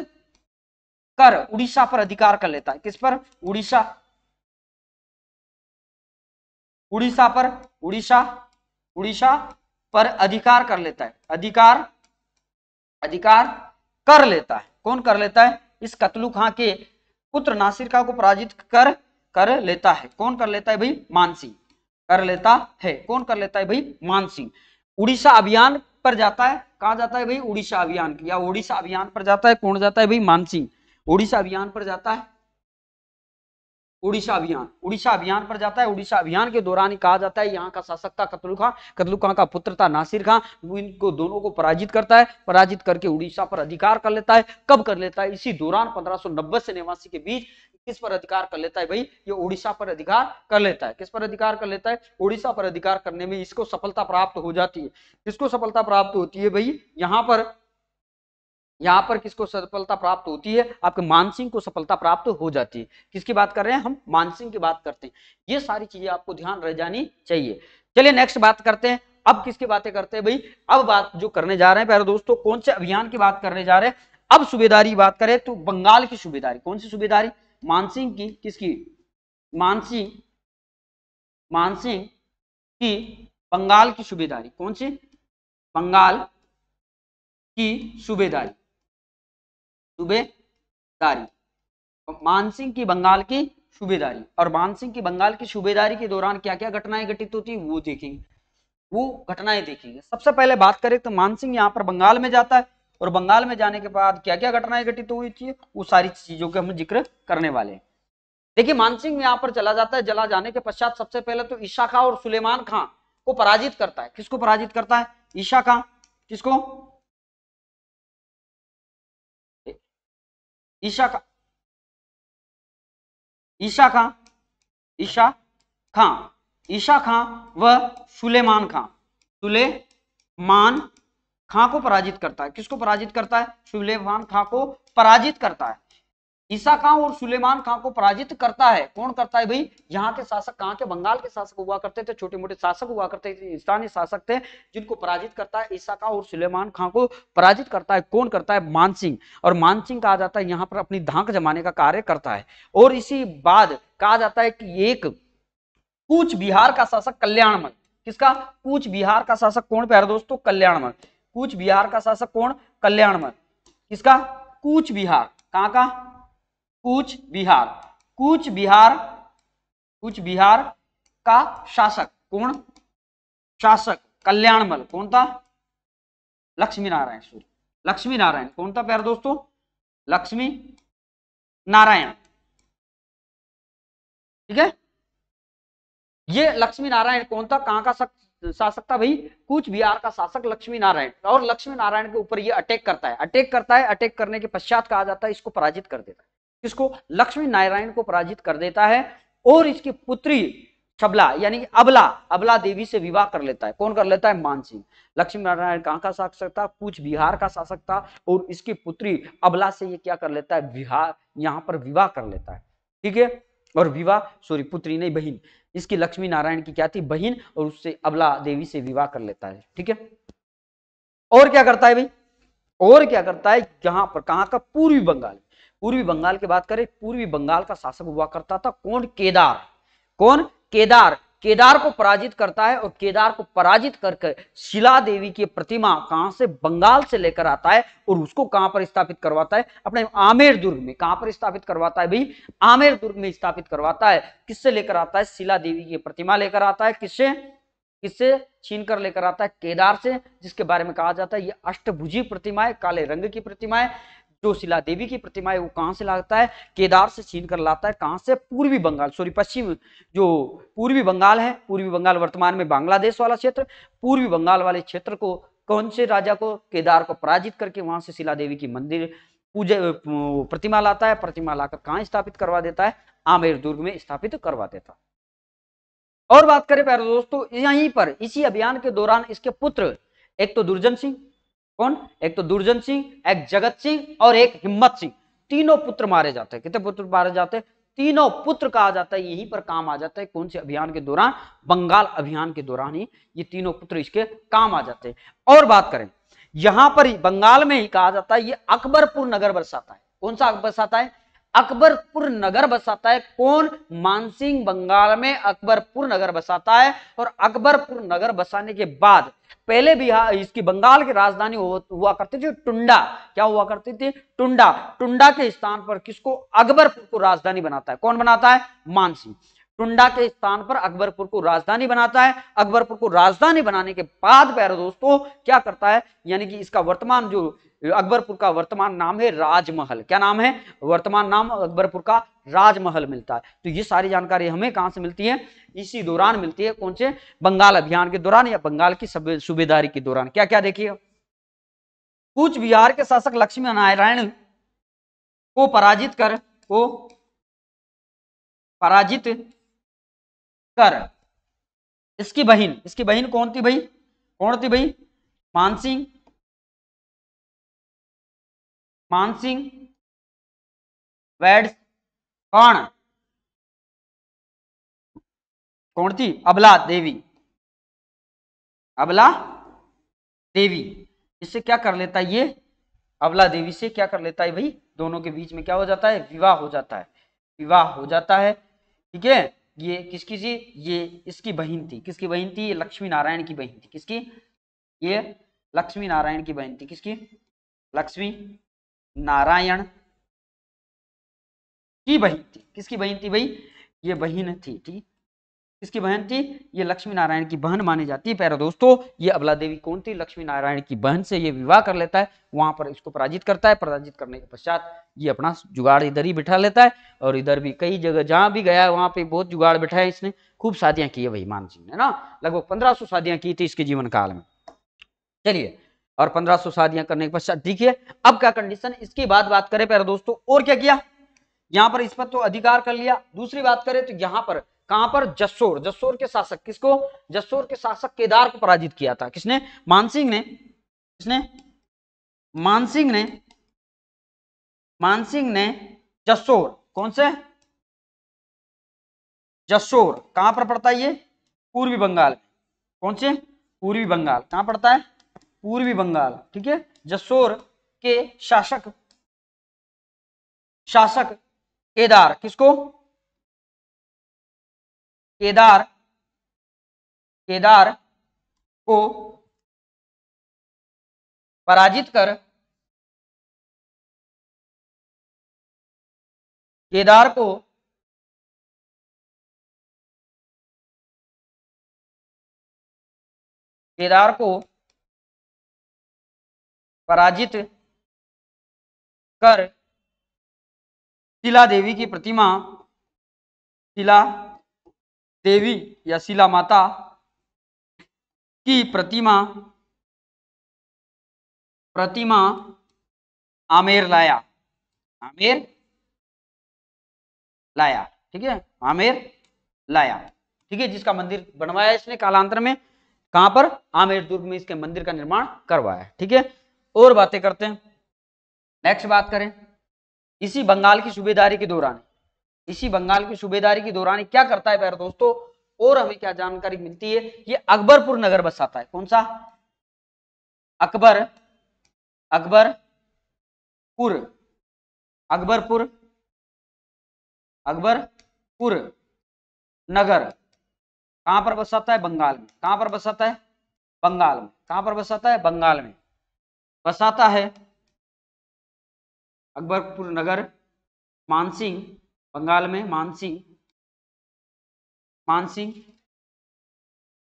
कर उड़ीसा पर अधिकार कर लेता है किस पर उड़ीसा उड़ीसा पर उड़ीसा उड़ीसा पर अधिकार कर लेता है अधिकार अधिकार कर लेता है कौन कर लेता है इस कतलू खां के पुत्र नासिर खां को पराजित कर कर लेता है कौन कर लेता है भाई मानसिंह कर लेता है कौन कर लेता है भाई मानसिंह उड़ीसा अभियान पर जाता है कहा जाता है भाई उड़ीसा अभियान या उड़ीसा अभियान पर जाता है कौन जाता है भाई मानसिंह उड़ीसा अभियान पर जाता है उड़ीसा अभियान उड़ीसा अभियान पर जाता है उड़ीसा अभियान के दौरान ही कहा जाता है यहाँ का शासक था कतलु खां कतलु खां का पुत्र था नासिर खां इनको दोनों को पराजित करता है पराजित करके उड़ीसा पर अधिकार कर लेता है कब कर लेता है इसी दौरान 1590 से निवासी के बीच किस पर अधिकार कर लेता है भाई ये उड़ीसा पर अधिकार कर लेता है किस पर अधिकार कर लेता है उड़ीसा पर अधिकार करने में इसको सफलता प्राप्त हो जाती है किसको सफलता प्राप्त होती है भाई यहाँ पर यहाँ पर किसको सफलता प्राप्त होती है आपके मानसिंह को सफलता प्राप्त हो जाती है किसकी बात कर रहे हैं हम मानसिंह की बात करते हैं ये सारी चीजें आपको ध्यान रह जानी चाहिए चलिए नेक्स्ट बात करते हैं अब किसकी बातें करते हैं भाई अब बात जो करने जा रहे हैं पहले दोस्तों कौन से अभियान की बात करने जा रहे हैं अब सूबेदारी बात करें तो बंगाल की सुबेदारी कौन सी सूबेदारी मानसिंह की किसकी मानसिंह मानसिंह की बंगाल की सूबेदारी कौन सी बंगाल की सूबेदारी सूबेदारी मानसिंह की बंगाल की सूबेदारी और मानसिंह की बंगाल की सूबेदारी के दौरान क्या क्या घटनाएं घटित होती है वो देखेंगे वो घटनाएं देखेंगे सबसे पहले बात करें तो मानसिंह यहाँ पर बंगाल में जाता है और बंगाल में जाने के बाद क्या क्या घटनाएं घटित हुई थी वो सारी चीजों के हम जिक्र करने वाले हैं देखिए मानसिंह यहाँ पर चला जाता है जला जाने के पश्चात सबसे पहले तो ईशा खां और सुलेमान खां को पराजित करता है किसको पराजित करता है ईशा खां किसको ईशा खां ईशा खां ईशा खां ईशा खां व सुलेमान खां सुलेमान खां को पराजित करता है किसको पराजित करता है सुलेमान खां को पराजित करता है ईसा खां और सुलेमान खां को पराजित करता है कौन करता है भाई यहाँ के शासक कहाँ के बंगाल के शासक हुआ करते थे छोटे मोटे शासक हुआ करते थे स्थानीय शासक थे जिनको पराजित करता है ईसा खां और सुलेमान खां को पराजित करता है कौन करता है मानसिंह और मानसिंह कहा जाता है यहाँ पर अपनी धाक जमाने का कार्य करता है और इसी बाद कहा जाता है कि एक कूच बिहार का शासक कल्याणमन किसका कूच बिहार का शासक कौन प्यार दोस्तों कल्याणमन कूच बिहार का शासक कौन कल्याणमन किसका कूच बिहार कहाँ का कूच बिहार कूच बिहार कूच बिहार का शासक कौन शासक कल्याणमल कौन था लक्ष्मी नारायण सूर्य लक्ष्मी नारायण कौन था प्यार दोस्तों लक्ष्मी नारायण ठीक है ये लक्ष्मी नारायण कौन था कहां का सक, शासक था भाई कूच बिहार का शासक लक्ष्मी नारायण और लक्ष्मी नारायण के ऊपर ये अटैक करता है अटैक करता है अटैक करने के पश्चात कहा जाता है इसको पराजित कर देता है किसको लक्ष्मी नारायण को पराजित कर देता है और इसकी पुत्री छबला यानी अबला अबला देवी से विवाह कर लेता है कौन कर लेता है मान सिंह लक्ष्मी नारायण कहाँ का शासक था कुछ बिहार का शासक था और इसकी पुत्री अबला से ये क्या कर लेता है बिहार यहाँ पर विवाह कर लेता है ठीक है और विवाह सॉरी पुत्री नहीं बहन इसकी लक्ष्मी नारायण की क्या थी बहन और उससे अबला देवी से विवाह कर लेता है ठीक है और क्या करता है भाई और क्या करता है यहाँ पर कहा का पूर्वी बंगाल पूर्वी बंगाल की बात करें पूर्वी बंगाल का शासक हुआ करता था कौन केदार कौन केदार केदार को पराजित करता है और केदार को पराजित करके शिला देवी की प्रतिमा कहां से बंगाल से लेकर आता है और उसको कहां पर स्थापित करवाता है अपने आमेर दुर्ग में कहां पर स्थापित करवाता है भाई आमेर दुर्ग में स्थापित करवाता है किससे लेकर आता है शिला देवी की प्रतिमा लेकर आता है किससे किससे छीन कर लेकर आता है केदार से जिसके बारे में कहा जाता है ये अष्टभुजी प्रतिमा है काले रंग की प्रतिमा है जो शिला देवी की प्रतिमा है वो कहाँ से लाता है केदार से छीन कर लाता है कहाँ से पूर्वी बंगाल सॉरी पश्चिम जो पूर्वी बंगाल है पूर्वी बंगाल वर्तमान में बांग्लादेश वाला क्षेत्र पूर्वी बंगाल वाले क्षेत्र को कौन से राजा को केदार को पराजित करके वहां से शिला देवी की मंदिर पूजा प्रतिमा लाता है प्रतिमा लाकर कहाँ स्थापित करवा देता है आमेर दुर्ग में स्थापित करवा देता और बात करें पहले दोस्तों यहीं पर इसी अभियान के दौरान इसके पुत्र एक तो दुर्जन सिंह कौन एक तो दुर्जन सिंह एक जगत सिंह और एक हिम्मत सिंह तीनों पुत्र मारे जाते हैं कितने पुत्र मारे जाते हैं तीनों पुत्र कहा जाता है यहीं पर काम आ जाता है कौन से अभियान के दौरान बंगाल अभियान के दौरान ही ये तीनों पुत्र इसके काम आ जाते हैं और बात करें यहां पर बंगाल में ही कहा जाता है ये अकबरपुर नगर बरसाता है कौन सा बरसाता है अकबरपुर नगर बसाता है कौन मानसिंह बंगाल में अकबरपुर नगर बसाता है और अकबरपुर नगर बसाने के बाद पहले बिहार इसकी बंगाल की राजधानी हुआ करती थी टुंडा क्या हुआ करती थी टुंडा टुंडा के स्थान पर किसको अकबर को राजधानी बनाता है कौन बनाता है मानसिंह टुंडा के स्थान पर अकबरपुर को राजधानी बनाता है अकबरपुर को राजधानी बनाने के बाद प्यारे दोस्तों क्या करता है यानी कि इसका वर्तमान जो अकबरपुर का वर्तमान नाम है राजमहल क्या नाम है वर्तमान नाम अकबरपुर का राजमहल मिलता है तो ये सारी जानकारी हमें कहाँ से मिलती है इसी दौरान मिलती है कौन से बंगाल अभियान के दौरान या बंगाल की सूबेदारी के दौरान क्या क्या देखिए कुछ बिहार के शासक लक्ष्मी नारायण को पराजित कर को पराजित कर इसकी बहन इसकी बहन कौन थी भाई कौन थी भाई मानसिंह मानसिंह वैड्स कौन कौन थी अबला देवी अबला देवी इससे क्या कर लेता है ये अबला देवी से क्या कर लेता है भाई दोनों के बीच में क्या हो जाता है विवाह हो जाता है विवाह हो जाता है ठीक है ये किसकी थी ये इसकी बहन थी किसकी बहन थी ये लक्ष्मी नारायण की बहन थी किसकी ये लक्ष्मी नारायण की बहन थी किसकी लक्ष्मी नारायण की बहन थी किसकी बहन थी भाई ये बहन थी ठीक किसकी बहन थी ये लक्ष्मी नारायण की बहन मानी जाती है प्यारे दोस्तों ये अबला देवी कौन थी लक्ष्मी नारायण की बहन से ये विवाह कर लेता है वहां पर इसको पराजित करता है पराजित करने के पश्चात ये अपना जुगाड़ इधर ही बिठा लेता है और इधर भी कई जगह जहां भी गया वहां पे बहुत जुगाड़ है इसने खूब शादियां की है वही मान सिंह ने ना लगभग पंद्रह सौ शादियां की थी इसके जीवन काल में चलिए और पंद्रह सौ शादियां करने के पश्चात देखिए अब क्या कंडीशन इसके बाद बात करें प्यारे दोस्तों और क्या किया यहाँ पर इस पर तो अधिकार कर लिया दूसरी बात करें तो यहाँ पर कहां पर जस्सोर जस्सोर के शासक किसको जस्सोर के शासक केदार को पराजित किया था किसने मानसिंह ने किसने मानसिंह ने मानसिंह ने जस्सोर कौन से जस्सोर कहां पर पड़ता है ये पूर्वी बंगाल कौन से पूर्वी बंगाल कहां पड़ता है पूर्वी बंगाल ठीक है जस्सोर के शासक शासक केदार किसको केदार केदार को पराजित कर केदार को केदार को पराजित कर शिला देवी की प्रतिमा शिला देवी या शिला माता की प्रतिमा प्रतिमा आमेर लाया आमेर लाया ठीक है आमेर लाया ठीक है जिसका मंदिर बनवाया इसने कालांतर में कहां पर आमेर दुर्ग में इसके मंदिर का निर्माण करवाया ठीक है और बातें करते हैं नेक्स्ट बात करें इसी बंगाल की सूबेदारी के दौरान इसी बंगाल की सूबेदारी के दौरान क्या करता है प्यारे दोस्तों और हमें क्या जानकारी मिलती है ये अकबरपुर नगर बसाता है कौन सा अकबर अकबरपुर अकबरपुर अकबरपुर नगर कहां पर बसाता है बंगाल में कहां पर बसाता है बंगाल में कहां पर बसाता है बंगाल में बसाता है अकबरपुर नगर मानसिंह बंगाल में मानसिंह मानसिंह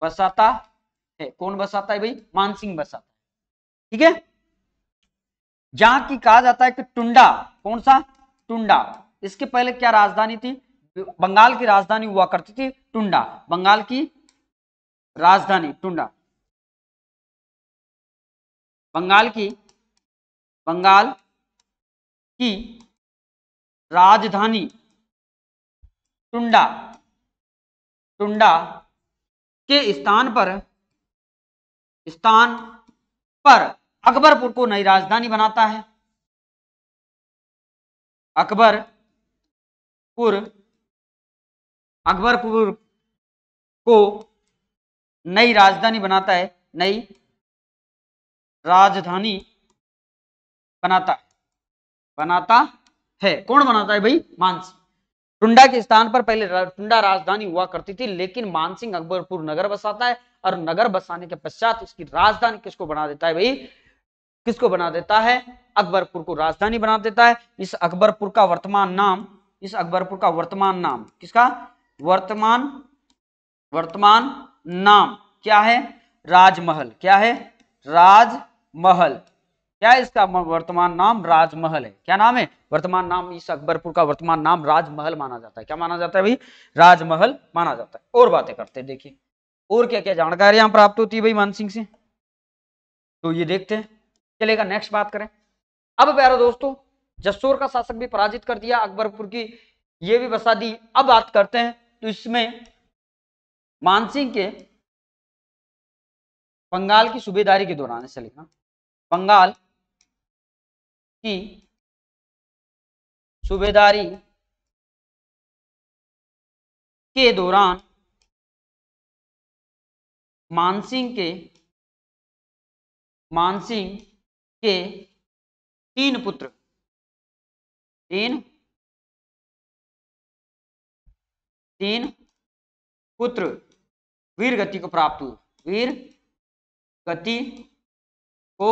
बसाता है कौन बसाता है भाई मानसिंह बसाता ठीक है जहां की कहा जाता है कि टुंडा कौन सा टुंडा इसके पहले क्या राजधानी थी बंगाल की राजधानी हुआ करती थी टुंडा बंगाल की राजधानी टुंडा बंगाल की बंगाल की राजधानी टुंडा टुंडा के स्थान पर स्थान पर अकबरपुर को नई राजधानी बनाता है अकबरपुर अकबरपुर को नई राजधानी बनाता है नई राजधानी बनाता बनाता है कौन बनाता है भाई मानसी टुंडा के स्थान पर पहले टुंडा राजधानी हुआ करती थी लेकिन मानसिंह अकबरपुर नगर बसाता है और नगर बसाने के पश्चात उसकी राजधानी किसको बना देता है भाई किसको बना देता है अकबरपुर को राजधानी बना देता है इस अकबरपुर का वर्तमान नाम इस अकबरपुर का वर्तमान नाम किसका वर्तमान वर्तमान नाम क्या है राजमहल क्या है राजमहल क्या इसका वर्तमान नाम राजमहल है क्या नाम है वर्तमान नाम इस अकबरपुर का वर्तमान नाम राजमहल माना जाता है क्या माना जाता है भाई राजमहल माना जाता है और बातें करते हैं देखिए और क्या क्या जानकारियां प्राप्त होती है भाई सिंह से तो ये देखते हैं चलेगा नेक्स्ट बात करें अब प्यारो दोस्तों जसोर का शासक भी पराजित कर दिया अकबरपुर की ये भी बसा दी अब बात करते हैं तो इसमें मानसिंह के बंगाल की सूबेदारी के दौरान चलेगा बंगाल की सूबेदारी के दौरान मानसिंह के मानसिंह के तीन पुत्र तीन तीन पुत्र वीर गति को प्राप्त हुए वीर गति को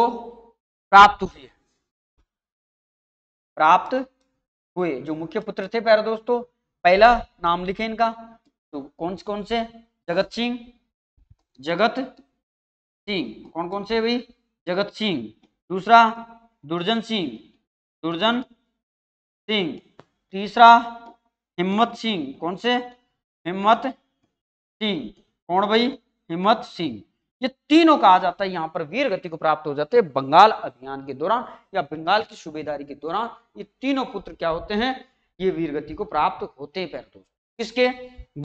प्राप्त हुए प्राप्त हुए जो मुख्य पुत्र थे प्यारे दोस्तों पहला नाम लिखे इनका तो कौन से कौन से जगत सिंह जगत सिंह कौन कौन से भाई जगत सिंह दूसरा दुर्जन सिंह दुर्जन सिंह तीसरा हिम्मत सिंह कौन से हिम्मत सिंह कौन भाई हिम्मत सिंह ये तीनों कहा जाता है यहाँ पर वीर गति को प्राप्त हो जाते हैं बंगाल अभियान के दौरान या बंगाल की सूबेदारी के दौरान ये तीनों पुत्र क्या होते हैं ये वीर गति को प्राप्त होते हैं पैर दोस्त किसके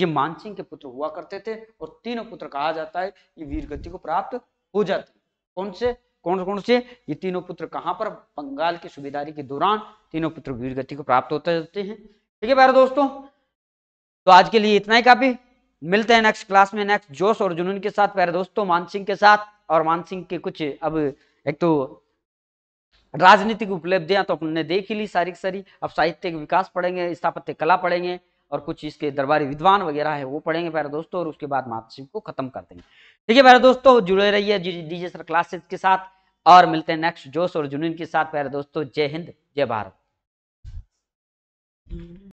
ये मानसिंह के पुत्र हुआ करते थे और तीनों पुत्र कहा जाता है ये वीर गति को प्राप्त हो जाते कौन से कौन कौन से ये तीनों पुत्र कहाँ पर बंगाल की सूबेदारी के दौरान तीनों पुत्र वीर गति को प्राप्त होते जाते हैं ठीक है प्यारे दोस्तों तो आज के लिए इतना ही काफी मिलते हैं नेक्स्ट क्लास में नेक्स्ट जोश और जुनून के साथ प्यारे दोस्तों मानसिंह के साथ और मानसिंह के कुछ अब एक तो राजनीतिक उपलब्धियां तो अपने देख ही ली सारी सारी अब साहित्य विकास पढ़ेंगे स्थापत्य कला पढ़ेंगे और कुछ इसके दरबारी विद्वान वगैरह है वो पढ़ेंगे प्यारे दोस्तों और उसके बाद मानसिंह को खत्म कर देंगे ठीक है प्यारे दोस्तों जुड़े रहिए डीजे सर क्लासेस के साथ और मिलते हैं नेक्स्ट जोश और जुनून के साथ प्यारे दोस्तों जय हिंद जय भारत